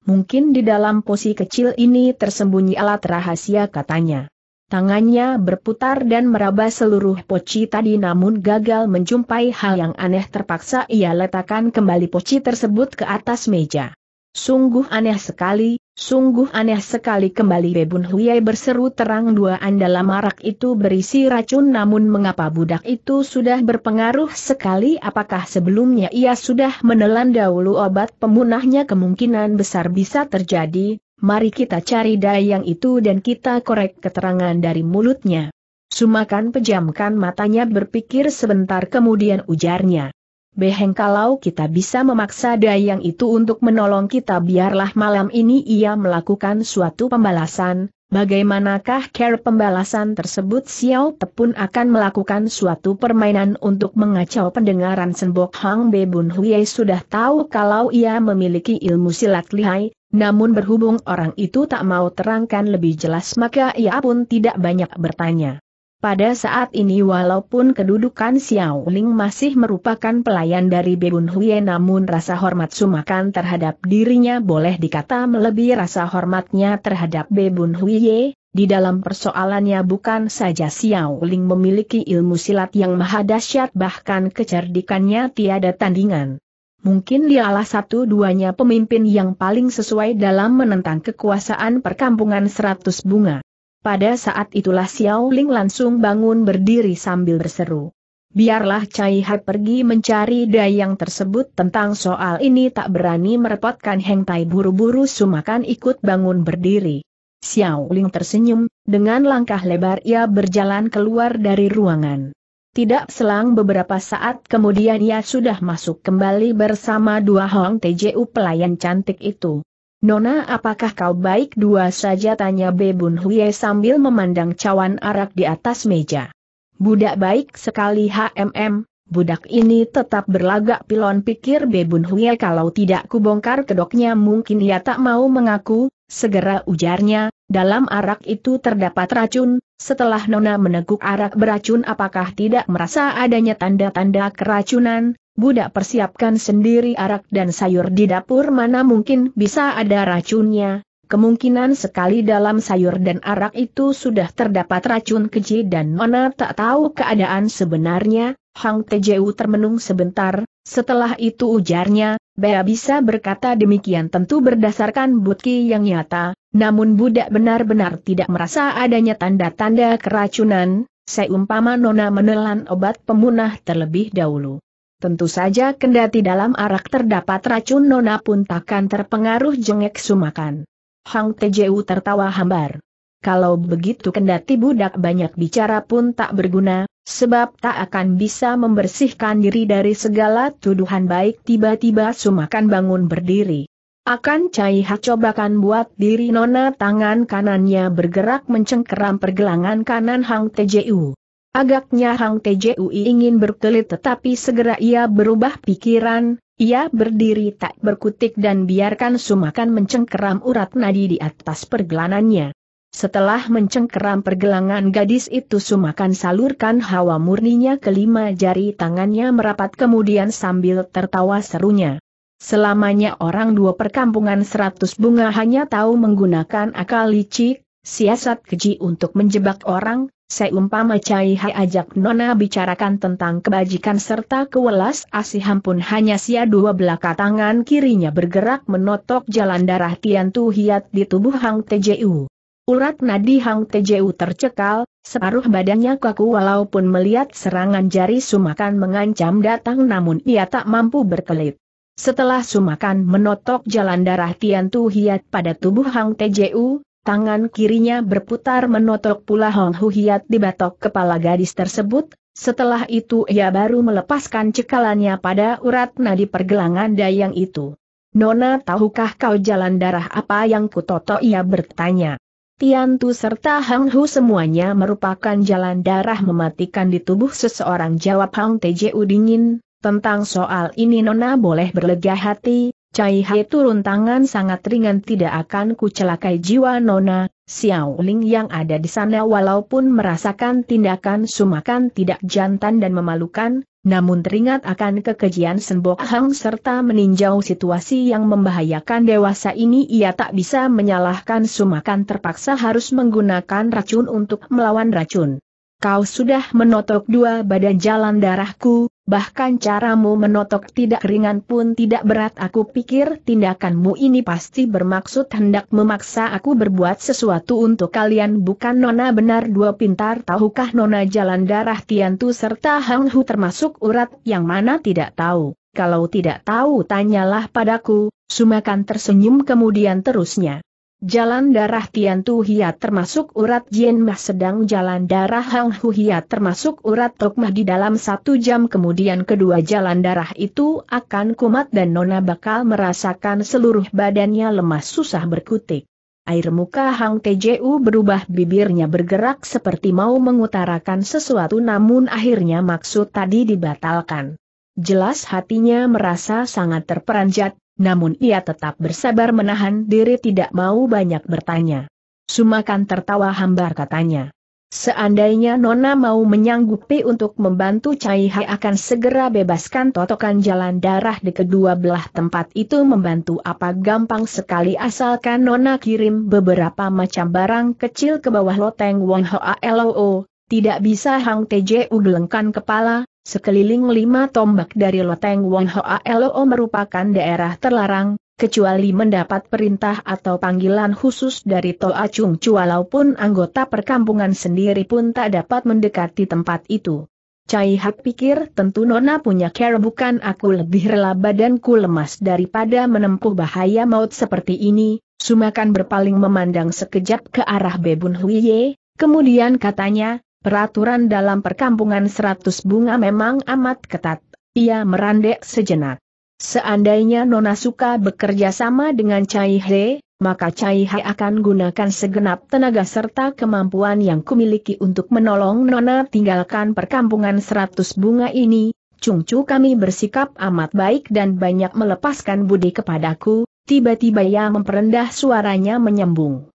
Mungkin di dalam posi kecil ini tersembunyi alat rahasia katanya. Tangannya berputar dan meraba seluruh poci tadi namun gagal menjumpai hal yang aneh terpaksa ia letakkan kembali poci tersebut ke atas meja. Sungguh aneh sekali, Sungguh aneh sekali kembali Bebun Huye berseru terang dua andalam marak itu berisi racun namun mengapa budak itu sudah berpengaruh sekali apakah sebelumnya ia sudah menelan dahulu obat pemunahnya kemungkinan besar bisa terjadi, mari kita cari dayang itu dan kita korek keterangan dari mulutnya. Sumakan pejamkan matanya berpikir sebentar kemudian ujarnya. Beheng kalau kita bisa memaksa Dayang itu untuk menolong kita biarlah malam ini ia melakukan suatu pembalasan, bagaimanakah care pembalasan tersebut Xiao Tepun akan melakukan suatu permainan untuk mengacau pendengaran Senbok Hang Bebun Hui. sudah tahu kalau ia memiliki ilmu silat lihai, namun berhubung orang itu tak mau terangkan lebih jelas maka ia pun tidak banyak bertanya. Pada saat ini walaupun kedudukan Xiao Ling masih merupakan pelayan dari Bebun Huye namun rasa hormat Sumakan terhadap dirinya boleh dikata melebihi rasa hormatnya terhadap Bebun Huye, di dalam persoalannya bukan saja Xiao Ling memiliki ilmu silat yang maha dahsyat bahkan kecerdikannya tiada tandingan. Mungkin dialah satu-duanya pemimpin yang paling sesuai dalam menentang kekuasaan perkampungan seratus bunga. Pada saat itulah Xiao Ling langsung bangun berdiri sambil berseru. Biarlah Cai Hai pergi mencari dayang tersebut tentang soal ini tak berani merepotkan Heng Tai buru-buru sumakan ikut bangun berdiri. Xiao Ling tersenyum, dengan langkah lebar ia berjalan keluar dari ruangan. Tidak selang beberapa saat kemudian ia sudah masuk kembali bersama dua Hong TJU pelayan cantik itu. Nona apakah kau baik dua saja tanya Bebun Huye sambil memandang cawan arak di atas meja. Budak baik sekali HMM, budak ini tetap berlagak pilon pikir Bebun Huye kalau tidak kubongkar kedoknya mungkin ia tak mau mengaku, segera ujarnya, dalam arak itu terdapat racun, setelah Nona meneguk arak beracun apakah tidak merasa adanya tanda-tanda keracunan, Budak persiapkan sendiri arak dan sayur di dapur mana mungkin bisa ada racunnya, kemungkinan sekali dalam sayur dan arak itu sudah terdapat racun keji dan Nona tak tahu keadaan sebenarnya, Hang Tejeu termenung sebentar, setelah itu ujarnya, Bea bisa berkata demikian tentu berdasarkan bukti yang nyata, namun budak benar-benar tidak merasa adanya tanda-tanda keracunan, seumpama Nona menelan obat pemunah terlebih dahulu. Tentu saja kendati dalam arak terdapat racun nona pun takkan terpengaruh jengek sumakan. Hang Tju tertawa hambar. Kalau begitu kendati budak banyak bicara pun tak berguna, sebab tak akan bisa membersihkan diri dari segala tuduhan baik tiba-tiba sumakan bangun berdiri. Akan Cai Ha cobakan buat diri Nona tangan kanannya bergerak mencengkeram pergelangan kanan Hang Tju. Agaknya Hang Tjui ingin berkelit tetapi segera ia berubah pikiran, ia berdiri tak berkutik dan biarkan sumakan mencengkeram urat nadi di atas pergelangannya. Setelah mencengkeram pergelangan gadis itu sumakan salurkan hawa murninya kelima jari tangannya merapat kemudian sambil tertawa serunya. Selamanya orang dua perkampungan seratus bunga hanya tahu menggunakan akal licik, siasat keji untuk menjebak orang, Seumpama Cai Hai ajak Nona bicarakan tentang kebajikan serta kewelas asihan pun hanya sia dua belaka tangan kirinya bergerak menotok jalan darah Tian Tu Hiat di tubuh Hang Tju. Urat nadi Hang Tju tercekal, separuh badannya kaku walaupun melihat serangan jari sumakan mengancam datang namun ia tak mampu berkelit. Setelah sumakan menotok jalan darah Tian Tu Hiat pada tubuh Hang Tju, tangan kirinya berputar menotok pula Hong Huhiat di batok kepala gadis tersebut, setelah itu ia baru melepaskan cekalannya pada urat nadi pergelangan dayang itu. Nona tahukah kau jalan darah apa yang kutoto ia bertanya. Tiantu serta Hang Hu semuanya merupakan jalan darah mematikan di tubuh seseorang jawab Hang Tju dingin, tentang soal ini Nona boleh berlega hati, Cai Hai turun tangan sangat ringan tidak akan kucelakai jiwa Nona, Xiao Ling yang ada di sana walaupun merasakan tindakan sumakan tidak jantan dan memalukan, namun teringat akan kekejian Sembok Hang serta meninjau situasi yang membahayakan dewasa ini ia tak bisa menyalahkan sumakan terpaksa harus menggunakan racun untuk melawan racun kau sudah menotok dua badan jalan darahku, bahkan caramu menotok tidak ringan pun tidak berat aku pikir tindakanmu ini pasti bermaksud hendak memaksa aku berbuat sesuatu untuk kalian bukan nona benar dua pintar tahukah nona jalan darah Tiantu serta Hang Hu termasuk urat yang mana tidak tahu. Kalau tidak tahu tanyalah padaku, Sumakan tersenyum kemudian terusnya. Jalan darah Tian Tu Hiat termasuk urat jin Mah sedang jalan darah Hang Hu Hiat termasuk urat Tok Mah di dalam satu jam kemudian kedua jalan darah itu akan kumat dan Nona bakal merasakan seluruh badannya lemas susah berkutik. Air muka Hang TJU berubah bibirnya bergerak seperti mau mengutarakan sesuatu namun akhirnya maksud tadi dibatalkan. Jelas hatinya merasa sangat terperanjat, namun ia tetap bersabar menahan diri tidak mau banyak bertanya. Sumakan tertawa hambar katanya. Seandainya Nona mau menyanggupi untuk membantu Cai Hai akan segera bebaskan totokan jalan darah di kedua belah tempat itu membantu apa gampang sekali asalkan Nona kirim beberapa macam barang kecil ke bawah loteng Wong Hoa LOO, tidak bisa Hang TJ gelengkan kepala, Sekeliling lima tombak dari Loteng Wong Hoa Loo merupakan daerah terlarang, kecuali mendapat perintah atau panggilan khusus dari Toa Chung walaupun anggota perkampungan sendiri pun tak dapat mendekati tempat itu. Cai Hak pikir tentu Nona punya care bukan aku lebih rela badanku lemas daripada menempuh bahaya maut seperti ini, Sumakan berpaling memandang sekejap ke arah Bebun Huiye, kemudian katanya, Peraturan dalam perkampungan seratus bunga memang amat ketat. Ia merandek sejenak. Seandainya Nona suka bekerja sama dengan Chai He, maka Chai He akan gunakan segenap tenaga serta kemampuan yang kumiliki untuk menolong Nona tinggalkan perkampungan seratus bunga ini. Cungcu kami bersikap amat baik dan banyak melepaskan budi kepadaku, tiba-tiba ia memperendah suaranya menyembung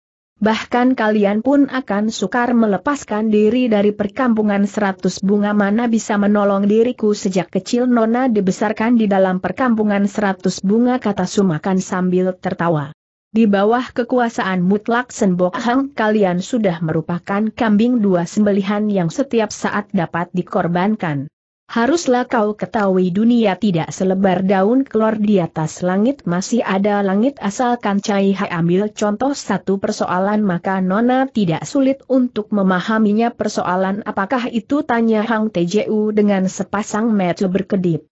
bahkan kalian pun akan sukar melepaskan diri dari perkampungan seratus bunga mana bisa menolong diriku sejak kecil Nona dibesarkan di dalam perkampungan seratus bunga kata Sumakan sambil tertawa. Di bawah kekuasaan mutlak Senbok Hang kalian sudah merupakan kambing dua sembelihan yang setiap saat dapat dikorbankan. Haruslah kau ketahui dunia tidak selebar daun kelor di atas langit masih ada langit asalkan Cai Hai ambil contoh satu persoalan maka Nona tidak sulit untuk memahaminya persoalan apakah itu tanya Hang Teju dengan sepasang mata berkedip.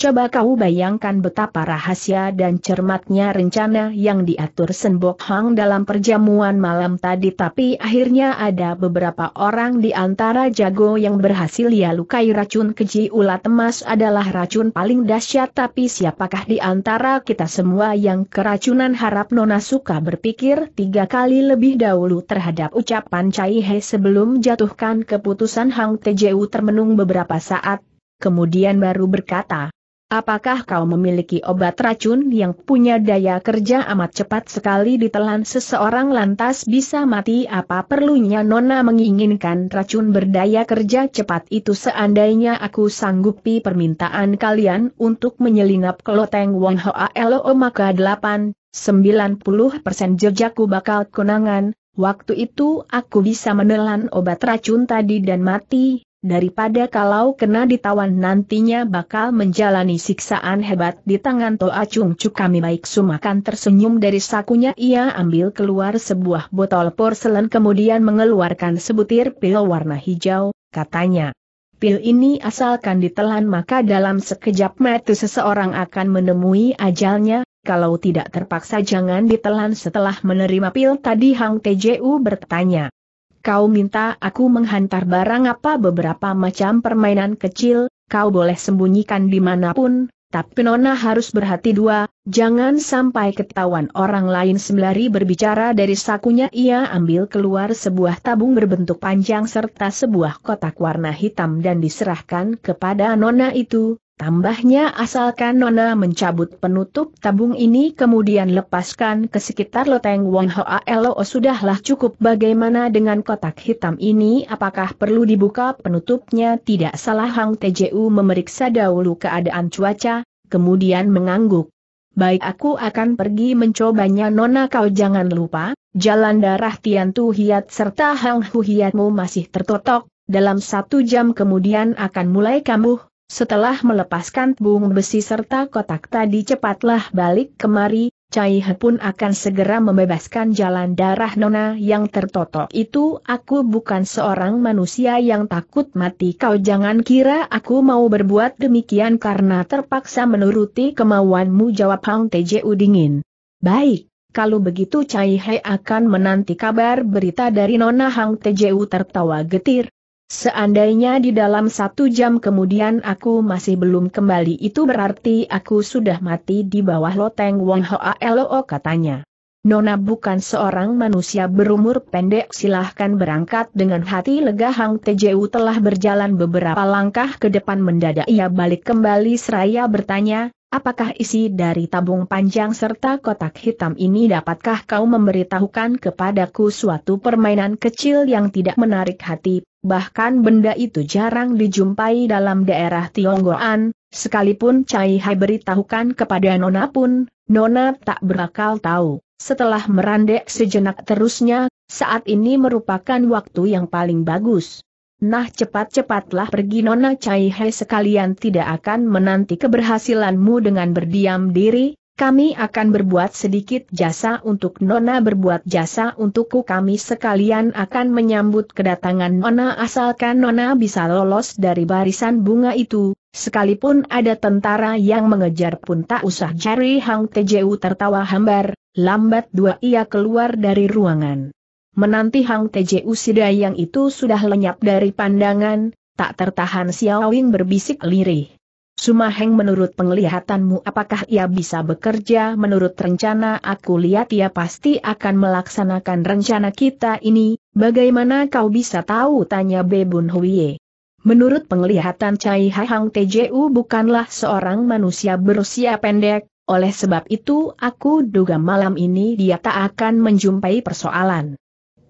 Coba kau bayangkan betapa rahasia dan cermatnya rencana yang diatur Senbok Hang dalam perjamuan malam tadi tapi akhirnya ada beberapa orang di antara jago yang berhasil ia lukai racun keji ulat emas adalah racun paling dahsyat tapi siapakah di antara kita semua yang keracunan harap Nona suka berpikir tiga kali lebih dahulu terhadap ucapan Cai He sebelum jatuhkan keputusan Hang Tju termenung beberapa saat kemudian baru berkata, Apakah kau memiliki obat racun yang punya daya kerja amat cepat sekali ditelan seseorang lantas bisa mati apa perlunya Nona menginginkan racun berdaya kerja cepat itu seandainya aku sanggupi permintaan kalian untuk menyelinap ke loteng Wong Hoa Lo maka 8, 90 persen jejakku bakal kunangan, waktu itu aku bisa menelan obat racun tadi dan mati, daripada kalau kena ditawan nantinya bakal menjalani siksaan hebat di tangan Toa Chung Chu kami baik sumakan tersenyum dari sakunya ia ambil keluar sebuah botol porselen kemudian mengeluarkan sebutir pil warna hijau, katanya. Pil ini asalkan ditelan maka dalam sekejap mata seseorang akan menemui ajalnya, kalau tidak terpaksa jangan ditelan setelah menerima pil tadi Hang Tju bertanya kau minta aku menghantar barang apa beberapa macam permainan kecil, kau boleh sembunyikan dimanapun, tapi Nona harus berhati dua, jangan sampai ketahuan orang lain sembari berbicara dari sakunya ia ambil keluar sebuah tabung berbentuk panjang serta sebuah kotak warna hitam dan diserahkan kepada Nona itu, Tambahnya asalkan Nona mencabut penutup tabung ini kemudian lepaskan ke sekitar loteng Wong Hoa Lo sudahlah cukup bagaimana dengan kotak hitam ini apakah perlu dibuka penutupnya tidak salah Hang TJU memeriksa dahulu keadaan cuaca, kemudian mengangguk. Baik aku akan pergi mencobanya Nona kau jangan lupa, jalan darah Tian Tu Hiat serta Hang Hu Hiatmu masih tertotok, dalam satu jam kemudian akan mulai kambuh. Setelah melepaskan bung besi serta kotak tadi cepatlah balik kemari, Cai He pun akan segera membebaskan jalan darah nona yang tertotok itu. Aku bukan seorang manusia yang takut mati kau jangan kira aku mau berbuat demikian karena terpaksa menuruti kemauanmu jawab Hang Teju dingin. Baik, kalau begitu Cai He akan menanti kabar berita dari nona Hang Teju tertawa getir, Seandainya di dalam satu jam kemudian aku masih belum kembali itu berarti aku sudah mati di bawah loteng Wong Hoa Loo katanya. Nona bukan seorang manusia berumur pendek silahkan berangkat dengan hati lega Hang Teju telah berjalan beberapa langkah ke depan mendadak ia balik kembali seraya bertanya, Apakah isi dari tabung panjang serta kotak hitam ini dapatkah kau memberitahukan kepadaku suatu permainan kecil yang tidak menarik hati, bahkan benda itu jarang dijumpai dalam daerah Tionggoan, sekalipun Cai Hai beritahukan kepada Nona pun, Nona tak berakal tahu. Setelah merandek sejenak terusnya, saat ini merupakan waktu yang paling bagus. Nah cepat-cepatlah pergi Nona Chai He sekalian tidak akan menanti keberhasilanmu dengan berdiam diri, kami akan berbuat sedikit jasa untuk Nona berbuat jasa untukku kami sekalian akan menyambut kedatangan Nona asalkan Nona bisa lolos dari barisan bunga itu, sekalipun ada tentara yang mengejar pun tak usah jari Hang Tjew tertawa hambar, lambat dua ia keluar dari ruangan. Menanti Hang Tju Sida yang itu sudah lenyap dari pandangan, tak tertahan Xiao Wing berbisik lirih. Suma Sumaheng menurut penglihatanmu apakah ia bisa bekerja menurut rencana aku lihat ia pasti akan melaksanakan rencana kita ini, bagaimana kau bisa tahu tanya Bebun Huiye. Menurut penglihatan Cai Hang Tju bukanlah seorang manusia berusia pendek, oleh sebab itu aku duga malam ini dia tak akan menjumpai persoalan.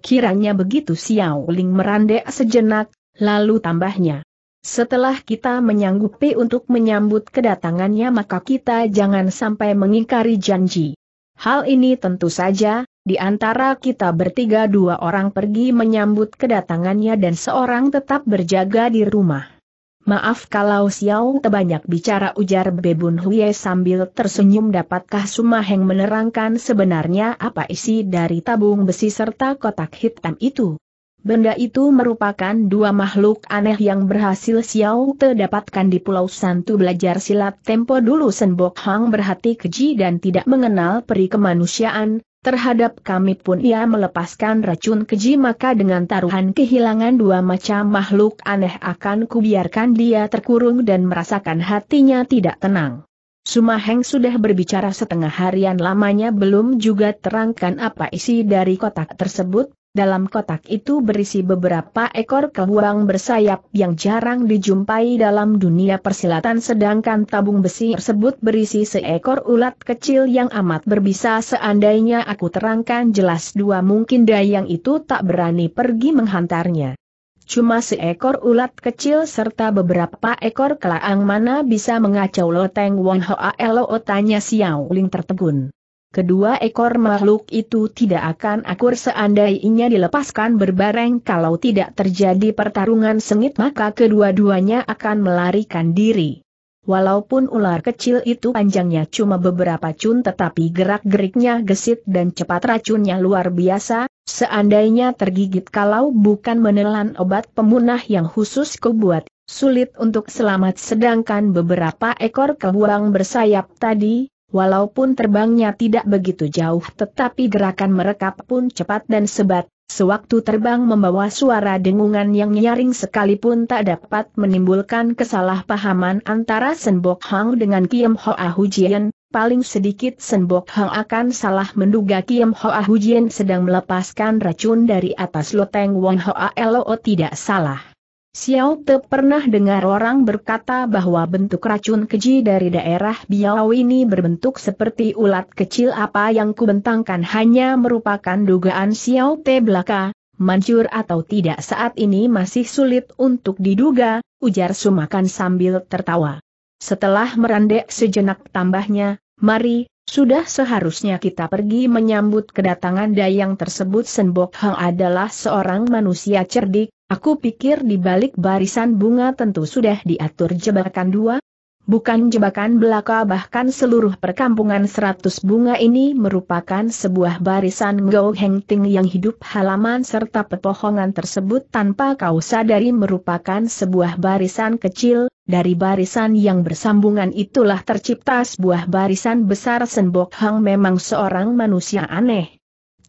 Kiranya begitu Xiao Ling merandek sejenak, lalu tambahnya. Setelah kita menyanggupi untuk menyambut kedatangannya maka kita jangan sampai mengingkari janji. Hal ini tentu saja, di antara kita bertiga dua orang pergi menyambut kedatangannya dan seorang tetap berjaga di rumah. Maaf kalau Xiao banyak bicara ujar Bebun Huye sambil tersenyum dapatkah Sumaheng menerangkan sebenarnya apa isi dari tabung besi serta kotak hitam itu. Benda itu merupakan dua makhluk aneh yang berhasil Xiao Te dapatkan di Pulau Santu belajar silat tempo dulu Senbok Hang berhati keji dan tidak mengenal peri kemanusiaan, Terhadap kami pun ia melepaskan racun keji maka dengan taruhan kehilangan dua macam makhluk aneh akan kubiarkan dia terkurung dan merasakan hatinya tidak tenang. Sumaheng sudah berbicara setengah harian lamanya belum juga terangkan apa isi dari kotak tersebut, dalam kotak itu berisi beberapa ekor keluang bersayap yang jarang dijumpai dalam dunia persilatan sedangkan tabung besi tersebut berisi seekor ulat kecil yang amat berbisa seandainya aku terangkan jelas dua mungkin dayang itu tak berani pergi menghantarnya. Cuma seekor ulat kecil serta beberapa ekor kelaang mana bisa mengacau loteng Wong Hoa elo tanya Xiao Ling tertegun. Kedua ekor makhluk itu tidak akan akur seandainya dilepaskan berbareng kalau tidak terjadi pertarungan sengit maka kedua-duanya akan melarikan diri. Walaupun ular kecil itu panjangnya cuma beberapa cun tetapi gerak-geriknya gesit dan cepat racunnya luar biasa, seandainya tergigit kalau bukan menelan obat pemunah yang khusus kubuat, sulit untuk selamat sedangkan beberapa ekor kebuang bersayap tadi, Walaupun terbangnya tidak begitu jauh tetapi gerakan mereka pun cepat dan sebat, sewaktu terbang membawa suara dengungan yang nyaring sekalipun tak dapat menimbulkan kesalahpahaman antara Senbok Hang dengan Kiem Hoa Hujian, paling sedikit Senbok Hang akan salah menduga Kiem Hoa Hujian sedang melepaskan racun dari atas loteng Ho Ah Lo tidak salah. Xiao Te pernah dengar orang berkata bahwa bentuk racun keji dari daerah Biao ini berbentuk seperti ulat kecil apa yang kubentangkan hanya merupakan dugaan Xiao Te belaka, manjur atau tidak saat ini masih sulit untuk diduga, ujar Sumakan sambil tertawa. Setelah merendek sejenak tambahnya, mari, sudah seharusnya kita pergi menyambut kedatangan dayang tersebut Senbok Hang adalah seorang manusia cerdik, Aku pikir di balik barisan bunga tentu sudah diatur jebakan dua. Bukan jebakan belaka bahkan seluruh perkampungan seratus bunga ini merupakan sebuah barisan Ngau Heng Ting yang hidup halaman serta pepohongan tersebut tanpa kau sadari merupakan sebuah barisan kecil, dari barisan yang bersambungan itulah tercipta sebuah barisan besar Senbok Hang memang seorang manusia aneh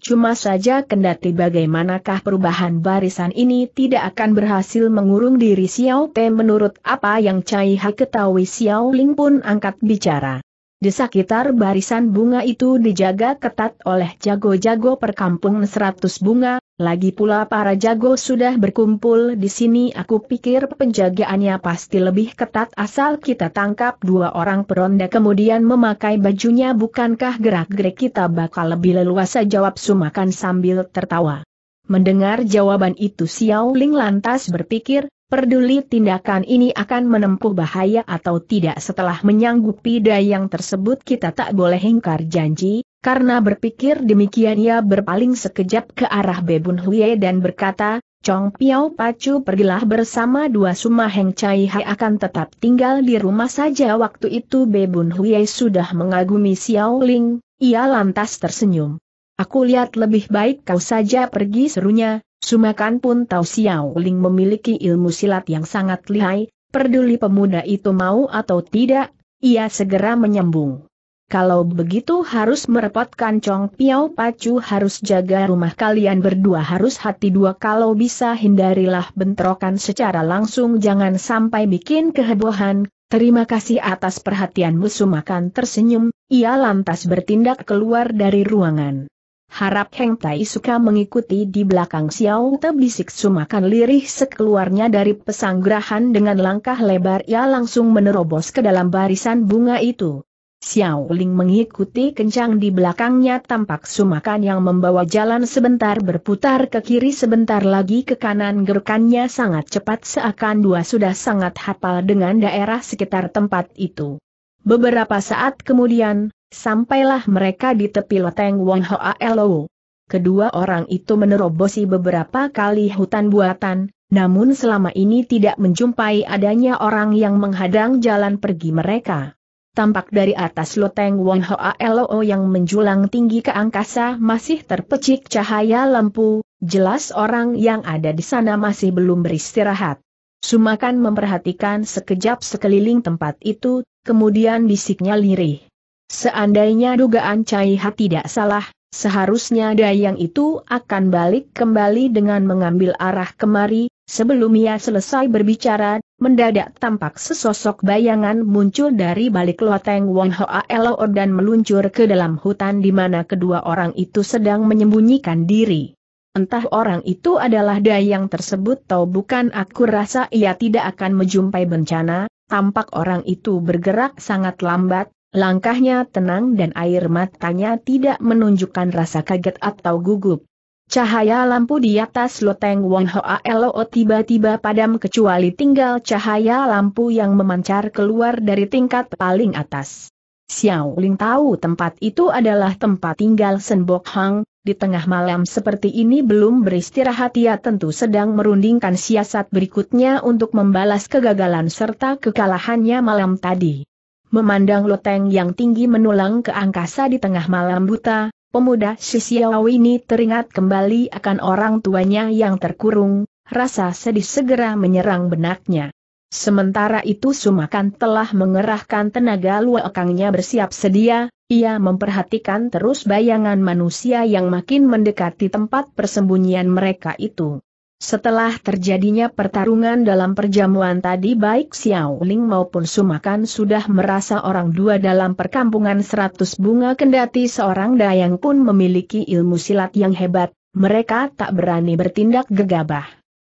Cuma saja kendati bagaimanakah perubahan barisan ini tidak akan berhasil mengurung diri Xiao Pe menurut apa yang Cai Ha ketahui Xiao Ling pun angkat bicara. Di sekitar barisan bunga itu dijaga ketat oleh jago-jago perkampung 100 bunga, lagi pula para jago sudah berkumpul di sini aku pikir penjagaannya pasti lebih ketat asal kita tangkap dua orang peronda kemudian memakai bajunya bukankah gerak-gerik kita bakal lebih leluasa jawab Sumakan sambil tertawa. Mendengar jawaban itu Xiao Ling lantas berpikir, Peduli tindakan ini akan menempuh bahaya atau tidak setelah menyanggupi dayang tersebut kita tak boleh ingkar janji, karena berpikir demikian ia berpaling sekejap ke arah Bebun Huye dan berkata, Chong Piao Pacu pergilah bersama dua Heng Chai Hai akan tetap tinggal di rumah saja waktu itu Bebun Huye sudah mengagumi Xiao Ling, ia lantas tersenyum. Aku lihat lebih baik kau saja pergi serunya, Sumakan pun tahu Xiao Ling memiliki ilmu silat yang sangat lihai, peduli pemuda itu mau atau tidak, ia segera menyambung. Kalau begitu harus merepotkan Chong Piao Pacu harus jaga rumah kalian berdua harus hati dua kalau bisa hindarilah bentrokan secara langsung jangan sampai bikin kehebohan, terima kasih atas perhatianmu sumakan tersenyum, ia lantas bertindak keluar dari ruangan. Harap Heng Tai suka mengikuti di belakang Xiao Te bisik sumakan lirih sekeluarnya dari pesanggrahan dengan langkah lebar ia langsung menerobos ke dalam barisan bunga itu. Xiao Ling mengikuti kencang di belakangnya tampak sumakan yang membawa jalan sebentar berputar ke kiri sebentar lagi ke kanan gerakannya sangat cepat seakan dua sudah sangat hafal dengan daerah sekitar tempat itu. Beberapa saat kemudian, Sampailah mereka di tepi loteng Wong Hoa Elo. Kedua orang itu menerobosi beberapa kali hutan buatan, namun selama ini tidak menjumpai adanya orang yang menghadang jalan pergi mereka. Tampak dari atas loteng Wong Hoa Loo yang menjulang tinggi ke angkasa masih terpecik cahaya lampu, jelas orang yang ada di sana masih belum beristirahat. Sumakan memperhatikan sekejap sekeliling tempat itu, kemudian bisiknya lirih. Seandainya dugaan Cai Ha tidak salah, seharusnya Dayang itu akan balik kembali dengan mengambil arah kemari, sebelum ia selesai berbicara, mendadak tampak sesosok bayangan muncul dari balik loteng Wong Hoa Elo dan meluncur ke dalam hutan di mana kedua orang itu sedang menyembunyikan diri. Entah orang itu adalah Dayang tersebut atau bukan aku rasa ia tidak akan menjumpai bencana, tampak orang itu bergerak sangat lambat, Langkahnya tenang dan air matanya tidak menunjukkan rasa kaget atau gugup. Cahaya lampu di atas loteng Wong Hoa Loo tiba-tiba padam kecuali tinggal cahaya lampu yang memancar keluar dari tingkat paling atas. Xiao Ling tahu tempat itu adalah tempat tinggal Senbok Hang, di tengah malam seperti ini belum beristirahat ia tentu sedang merundingkan siasat berikutnya untuk membalas kegagalan serta kekalahannya malam tadi. Memandang loteng yang tinggi menulang ke angkasa di tengah malam buta, pemuda Sisiaw ini teringat kembali akan orang tuanya yang terkurung, rasa sedih segera menyerang benaknya. Sementara itu Sumakan telah mengerahkan tenaga luakangnya bersiap sedia, ia memperhatikan terus bayangan manusia yang makin mendekati tempat persembunyian mereka itu. Setelah terjadinya pertarungan dalam perjamuan tadi baik Xiao Ling maupun Sumakan sudah merasa orang dua dalam perkampungan seratus bunga kendati seorang dayang pun memiliki ilmu silat yang hebat, mereka tak berani bertindak gegabah.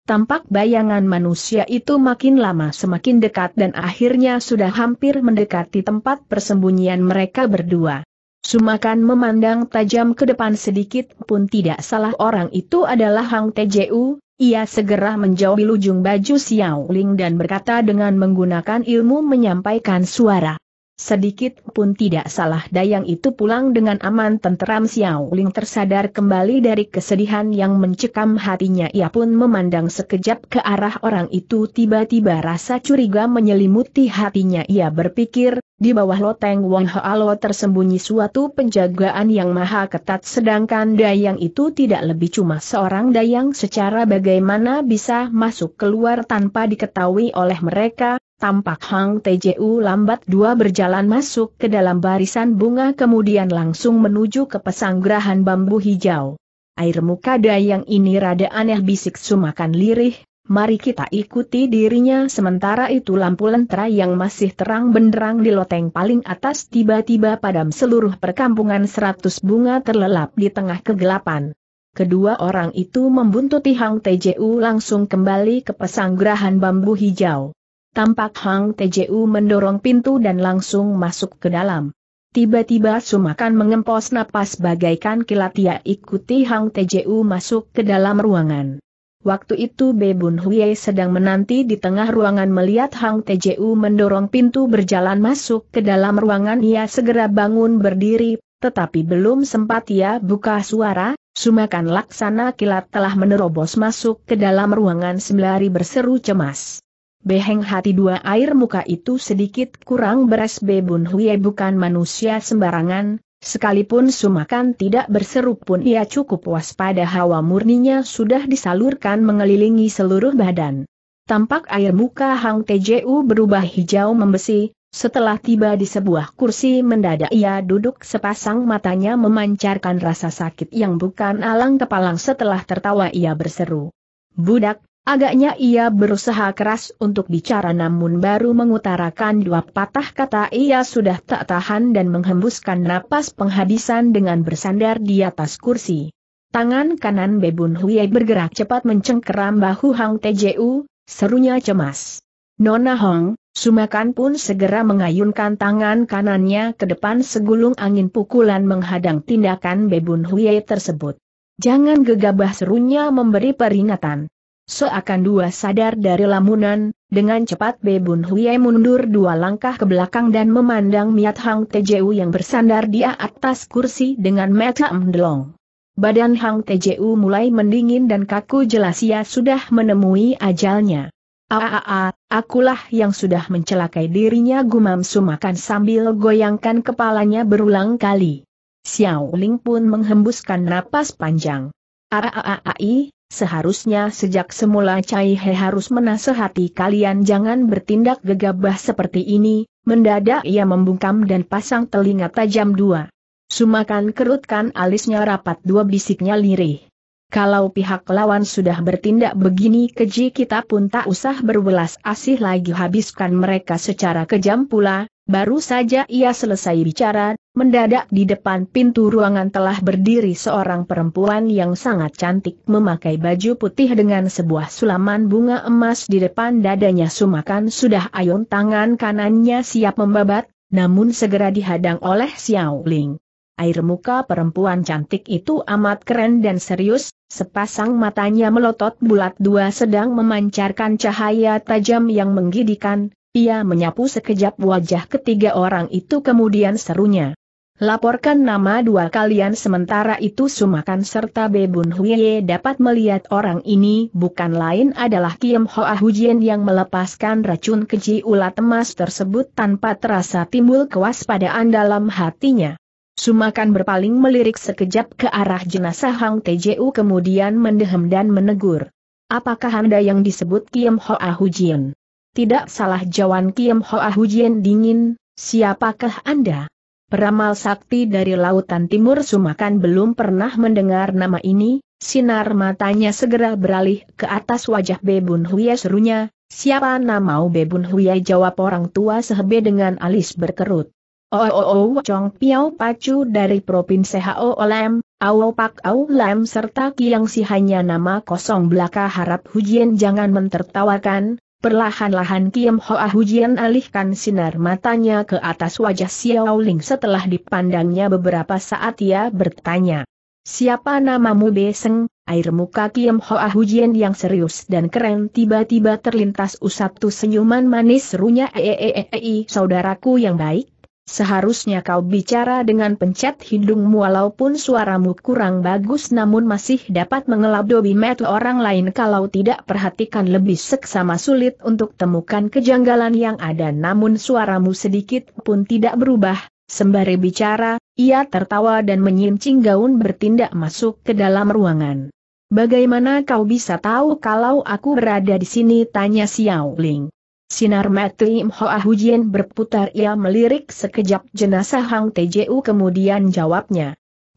Tampak bayangan manusia itu makin lama semakin dekat dan akhirnya sudah hampir mendekati tempat persembunyian mereka berdua. Sumakan memandang tajam ke depan sedikit pun tidak salah orang itu adalah Hang Teju. Ia segera menjauhi lujung baju Xiao Ling dan berkata dengan menggunakan ilmu menyampaikan suara. Sedikit pun tidak salah Dayang itu pulang dengan aman tenteram Xiao Ling tersadar kembali dari kesedihan yang mencekam hatinya ia pun memandang sekejap ke arah orang itu tiba-tiba rasa curiga menyelimuti hatinya ia berpikir, di bawah loteng Wang Hoalo tersembunyi suatu penjagaan yang maha ketat sedangkan Dayang itu tidak lebih cuma seorang Dayang secara bagaimana bisa masuk keluar tanpa diketahui oleh mereka, tampak Hang Tju lambat dua berjalan masuk ke dalam barisan bunga kemudian langsung menuju ke pesanggrahan bambu hijau. Air muka dayang ini rada aneh bisik sumakan lirih, mari kita ikuti dirinya sementara itu lampu lentera yang masih terang benderang di loteng paling atas tiba-tiba padam seluruh perkampungan seratus bunga terlelap di tengah kegelapan. Kedua orang itu membuntuti Hang Tju langsung kembali ke pesanggrahan bambu hijau. Tampak Hang Tju mendorong pintu dan langsung masuk ke dalam. Tiba-tiba Sumakan mengempos napas bagaikan kilat ia ikuti Hang Tju masuk ke dalam ruangan. Waktu itu Bebun Huye sedang menanti di tengah ruangan melihat Hang Tju mendorong pintu berjalan masuk ke dalam ruangan ia segera bangun berdiri, tetapi belum sempat ia buka suara, Sumakan laksana kilat telah menerobos masuk ke dalam ruangan sembari berseru cemas. Beheng hati dua air muka itu sedikit kurang beres Bebun Huye bukan manusia sembarangan, sekalipun sumakan tidak berseru pun ia cukup waspada hawa murninya sudah disalurkan mengelilingi seluruh badan. Tampak air muka Hang Tju berubah hijau membesi, setelah tiba di sebuah kursi mendadak ia duduk sepasang matanya memancarkan rasa sakit yang bukan alang kepalang setelah tertawa ia berseru. Budak, Agaknya ia berusaha keras untuk bicara namun baru mengutarakan dua patah kata ia sudah tak tahan dan menghembuskan napas penghabisan dengan bersandar di atas kursi. Tangan kanan Bebun Huye bergerak cepat mencengkeram bahu Hang Teju, serunya cemas. Nona Hong, Sumakan pun segera mengayunkan tangan kanannya ke depan segulung angin pukulan menghadang tindakan Bebun Huye tersebut. Jangan gegabah serunya memberi peringatan. Seakan dua sadar dari lamunan, dengan cepat Bebun Huye mundur dua langkah ke belakang dan memandang Miat Hang Teju yang bersandar di atas kursi dengan mata mendelong. Badan Hang Teju mulai mendingin dan kaku jelas ia sudah menemui ajalnya. Aa, akulah yang sudah mencelakai dirinya gumam sumakan sambil goyangkan kepalanya berulang kali. Xiao Ling pun menghembuskan napas panjang. Aaai, Seharusnya sejak semula Cai He harus menasehati kalian jangan bertindak gegabah seperti ini, mendadak ia membungkam dan pasang telinga tajam dua. Sumakan kerutkan alisnya rapat dua bisiknya lirih. Kalau pihak lawan sudah bertindak begini keji kita pun tak usah berwelas asih lagi habiskan mereka secara kejam pula, baru saja ia selesai bicara, Mendadak di depan pintu ruangan telah berdiri seorang perempuan yang sangat cantik memakai baju putih dengan sebuah sulaman bunga emas di depan dadanya sumakan sudah ayun tangan kanannya siap membabat, namun segera dihadang oleh Xiao Ling. Air muka perempuan cantik itu amat keren dan serius, sepasang matanya melotot bulat dua sedang memancarkan cahaya tajam yang menggidikan, ia menyapu sekejap wajah ketiga orang itu kemudian serunya. Laporkan nama dua kalian sementara itu Sumakan serta Bebun Huye dapat melihat orang ini bukan lain adalah Kiem Hoa Hujian yang melepaskan racun keji ulat emas tersebut tanpa terasa timbul kewaspadaan dalam hatinya. Sumakan berpaling melirik sekejap ke arah jenazah Hang Tju kemudian mendehem dan menegur. Apakah Anda yang disebut Kiem Hoa Hujian? Tidak salah jawan Kiem Hoa Hujian dingin, siapakah Anda? peramal sakti dari lautan timur Sumakan belum pernah mendengar nama ini, sinar matanya segera beralih ke atas wajah Bebun Huye serunya, siapa namau Bebun Huye jawab orang tua sehebe dengan alis berkerut. Oh, oh, oh, oh Chong Piao Pacu dari Provinsi Hao Lem, Awo Pak Au Lem serta Kiang Si hanya nama kosong belaka harap Hujian jangan mentertawakan, Perlahan-lahan Kiam Hoa Hujian alihkan sinar matanya ke atas wajah Xiao Ling setelah dipandangnya beberapa saat ia bertanya. Siapa namamu Beseng? Air muka Kiam Hoa Hujian yang serius dan keren tiba-tiba terlintas usap tu senyuman manis serunya eeei saudaraku yang baik, Seharusnya kau bicara dengan pencet hidungmu walaupun suaramu kurang bagus namun masih dapat mengelap dobi mata orang lain kalau tidak perhatikan lebih seksama sulit untuk temukan kejanggalan yang ada namun suaramu sedikit pun tidak berubah. Sembari bicara, ia tertawa dan menyincing gaun bertindak masuk ke dalam ruangan. Bagaimana kau bisa tahu kalau aku berada di sini? tanya Xiao Ling. Sinar mati Im Hoa Hujien berputar ia melirik sekejap jenazah Hang Tju kemudian jawabnya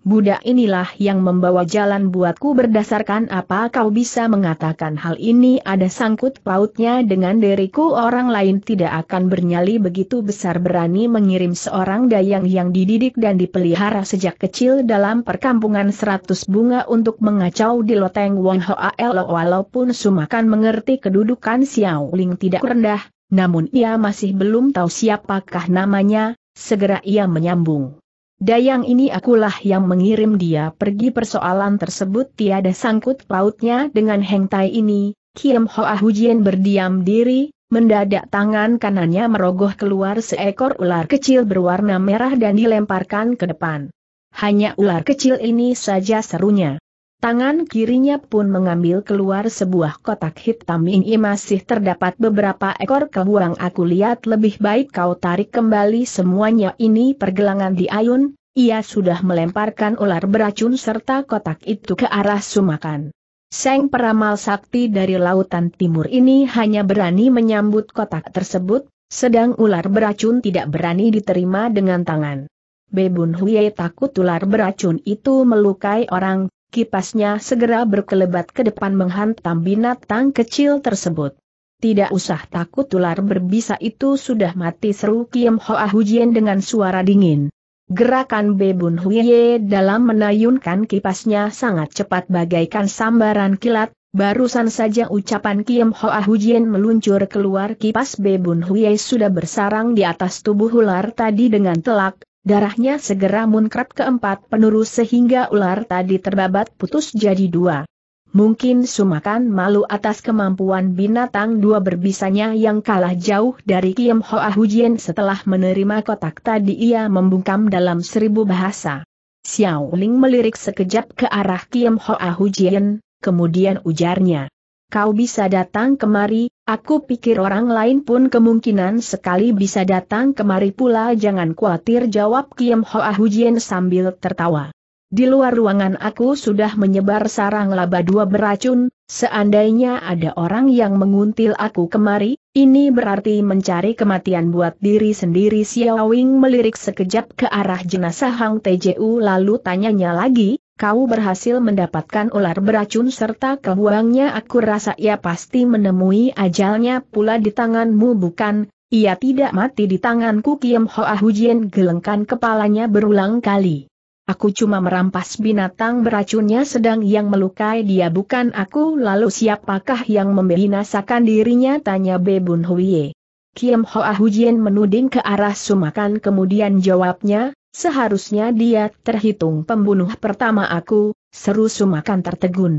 budak inilah yang membawa jalan buatku berdasarkan apa kau bisa mengatakan hal ini ada sangkut pautnya dengan diriku orang lain tidak akan bernyali begitu besar berani mengirim seorang dayang yang dididik dan dipelihara sejak kecil dalam perkampungan seratus bunga untuk mengacau di loteng Wong Hoa Elo walaupun Sumakan mengerti kedudukan Xiao Ling tidak rendah, namun ia masih belum tahu siapakah namanya, segera ia menyambung. Dayang ini akulah yang mengirim dia pergi persoalan tersebut tiada sangkut pautnya dengan Heng Tai ini, Kiam Hoa Hujian berdiam diri, mendadak tangan kanannya merogoh keluar seekor ular kecil berwarna merah dan dilemparkan ke depan. Hanya ular kecil ini saja serunya. Tangan kirinya pun mengambil keluar sebuah kotak hitam ini masih terdapat beberapa ekor kebuang aku lihat lebih baik kau tarik kembali semuanya ini pergelangan di ayun, ia sudah melemparkan ular beracun serta kotak itu ke arah sumakan. Seng peramal sakti dari lautan timur ini hanya berani menyambut kotak tersebut, sedang ular beracun tidak berani diterima dengan tangan. Bebun Huye takut ular beracun itu melukai orang, kipasnya segera berkelebat ke depan menghantam binatang kecil tersebut. Tidak usah takut ular berbisa itu sudah mati seru Kiem Hoa Hujian dengan suara dingin. Gerakan Bebun Huye dalam menayunkan kipasnya sangat cepat bagaikan sambaran kilat, barusan saja ucapan Kiem Hoa Hujian meluncur keluar kipas Bebun Huye sudah bersarang di atas tubuh ular tadi dengan telak, Darahnya segera munkrat keempat empat sehingga ular tadi terbabat putus jadi dua. Mungkin Sumakan malu atas kemampuan binatang dua berbisanya yang kalah jauh dari Kiem Hoa Hujien setelah menerima kotak tadi ia membungkam dalam seribu bahasa. Xiao Ling melirik sekejap ke arah Kiem Hoa Hujien, kemudian ujarnya. Kau bisa datang kemari, Aku pikir orang lain pun kemungkinan sekali bisa datang kemari pula jangan khawatir jawab Kiam Hoa Hujien sambil tertawa. Di luar ruangan aku sudah menyebar sarang laba dua beracun, seandainya ada orang yang menguntil aku kemari, ini berarti mencari kematian buat diri sendiri Xiao Wing melirik sekejap ke arah jenazah Hang Tju lalu tanyanya lagi, kau berhasil mendapatkan ular beracun serta kebuangnya aku rasa ia pasti menemui ajalnya pula di tanganmu bukan, ia tidak mati di tanganku Kiem Hoa Hujian gelengkan kepalanya berulang kali. Aku cuma merampas binatang beracunnya sedang yang melukai dia bukan aku lalu siapakah yang membinasakan dirinya tanya Bun Huye. Kiem Hoa Hujian menuding ke arah sumakan kemudian jawabnya, Seharusnya dia terhitung pembunuh pertama aku, seru Sumakan tertegun.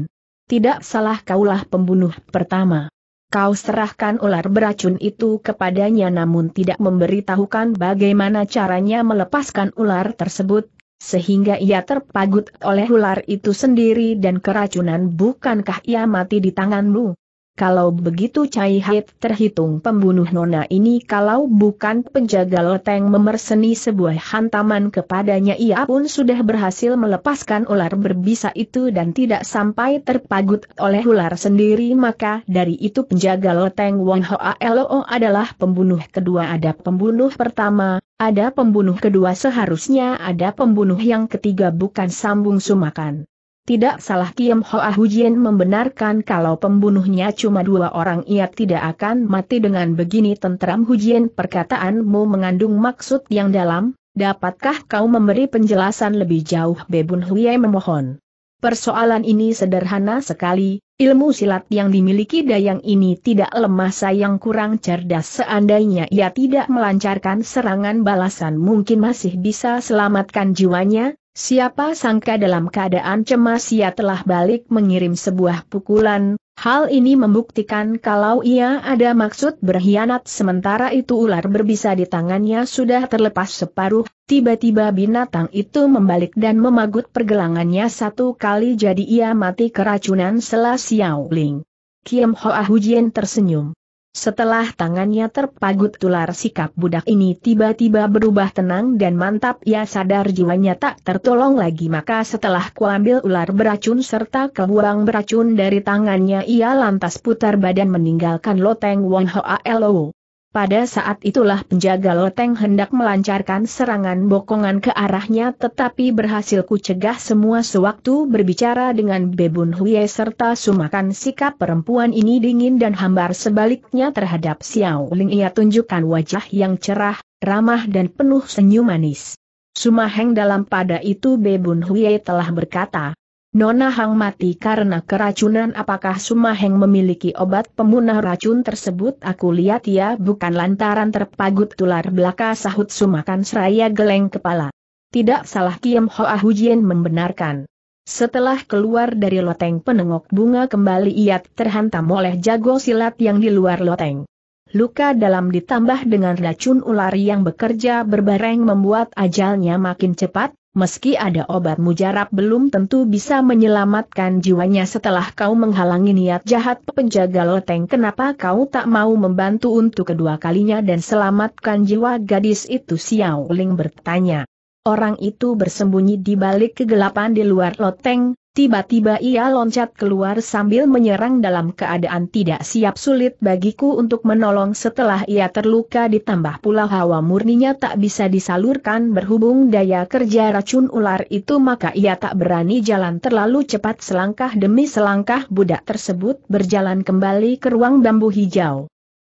Tidak salah kaulah pembunuh pertama. Kau serahkan ular beracun itu kepadanya namun tidak memberitahukan bagaimana caranya melepaskan ular tersebut, sehingga ia terpagut oleh ular itu sendiri dan keracunan bukankah ia mati di tanganmu? Kalau begitu Cai Hait terhitung pembunuh nona ini kalau bukan penjaga loteng memerseni sebuah hantaman kepadanya ia pun sudah berhasil melepaskan ular berbisa itu dan tidak sampai terpagut oleh ular sendiri maka dari itu penjaga loteng Wong Hoa Lo adalah pembunuh kedua ada pembunuh pertama, ada pembunuh kedua seharusnya ada pembunuh yang ketiga bukan sambung sumakan. Tidak salah Kiam Hoa Hujien membenarkan kalau pembunuhnya cuma dua orang ia tidak akan mati dengan begini tentram Hujien perkataanmu mengandung maksud yang dalam, dapatkah kau memberi penjelasan lebih jauh Bebun Huye memohon. Persoalan ini sederhana sekali, ilmu silat yang dimiliki Dayang ini tidak lemah sayang kurang cerdas seandainya ia tidak melancarkan serangan balasan mungkin masih bisa selamatkan jiwanya, Siapa sangka dalam keadaan cemas ia telah balik mengirim sebuah pukulan, hal ini membuktikan kalau ia ada maksud berkhianat sementara itu ular berbisa di tangannya sudah terlepas separuh, tiba-tiba binatang itu membalik dan memagut pergelangannya satu kali jadi ia mati keracunan selas Yao Ling. Kim Hoa Hujian tersenyum. Setelah tangannya terpagut tular sikap budak ini tiba-tiba berubah tenang dan mantap ia sadar jiwanya tak tertolong lagi maka setelah kuambil ular beracun serta kebuang beracun dari tangannya ia lantas putar badan meninggalkan loteng Wong Hoa Lo. Pada saat itulah penjaga loteng hendak melancarkan serangan bokongan ke arahnya tetapi berhasil kucegah semua sewaktu berbicara dengan Bebun Huye serta sumakan sikap perempuan ini dingin dan hambar sebaliknya terhadap Xiao Ling ia tunjukkan wajah yang cerah, ramah dan penuh senyum manis. Sumaheng dalam pada itu Bebun Huye telah berkata, Nona Hang mati karena keracunan apakah Sumaheng memiliki obat pemunah racun tersebut aku lihat ya bukan lantaran terpagut tular belaka sahut Sumakan seraya geleng kepala. Tidak salah Ho Ah Hujien membenarkan. Setelah keluar dari loteng penengok bunga kembali ia terhantam oleh jago silat yang di luar loteng. Luka dalam ditambah dengan racun ular yang bekerja berbareng membuat ajalnya makin cepat, Meski ada obat mujarab belum tentu bisa menyelamatkan jiwanya setelah kau menghalangi niat jahat penjaga loteng kenapa kau tak mau membantu untuk kedua kalinya dan selamatkan jiwa gadis itu Xiao Ling bertanya. Orang itu bersembunyi di balik kegelapan di luar loteng, Tiba-tiba ia loncat keluar sambil menyerang dalam keadaan tidak siap sulit bagiku untuk menolong setelah ia terluka ditambah pula hawa murninya tak bisa disalurkan berhubung daya kerja racun ular itu maka ia tak berani jalan terlalu cepat selangkah demi selangkah budak tersebut berjalan kembali ke ruang bambu hijau.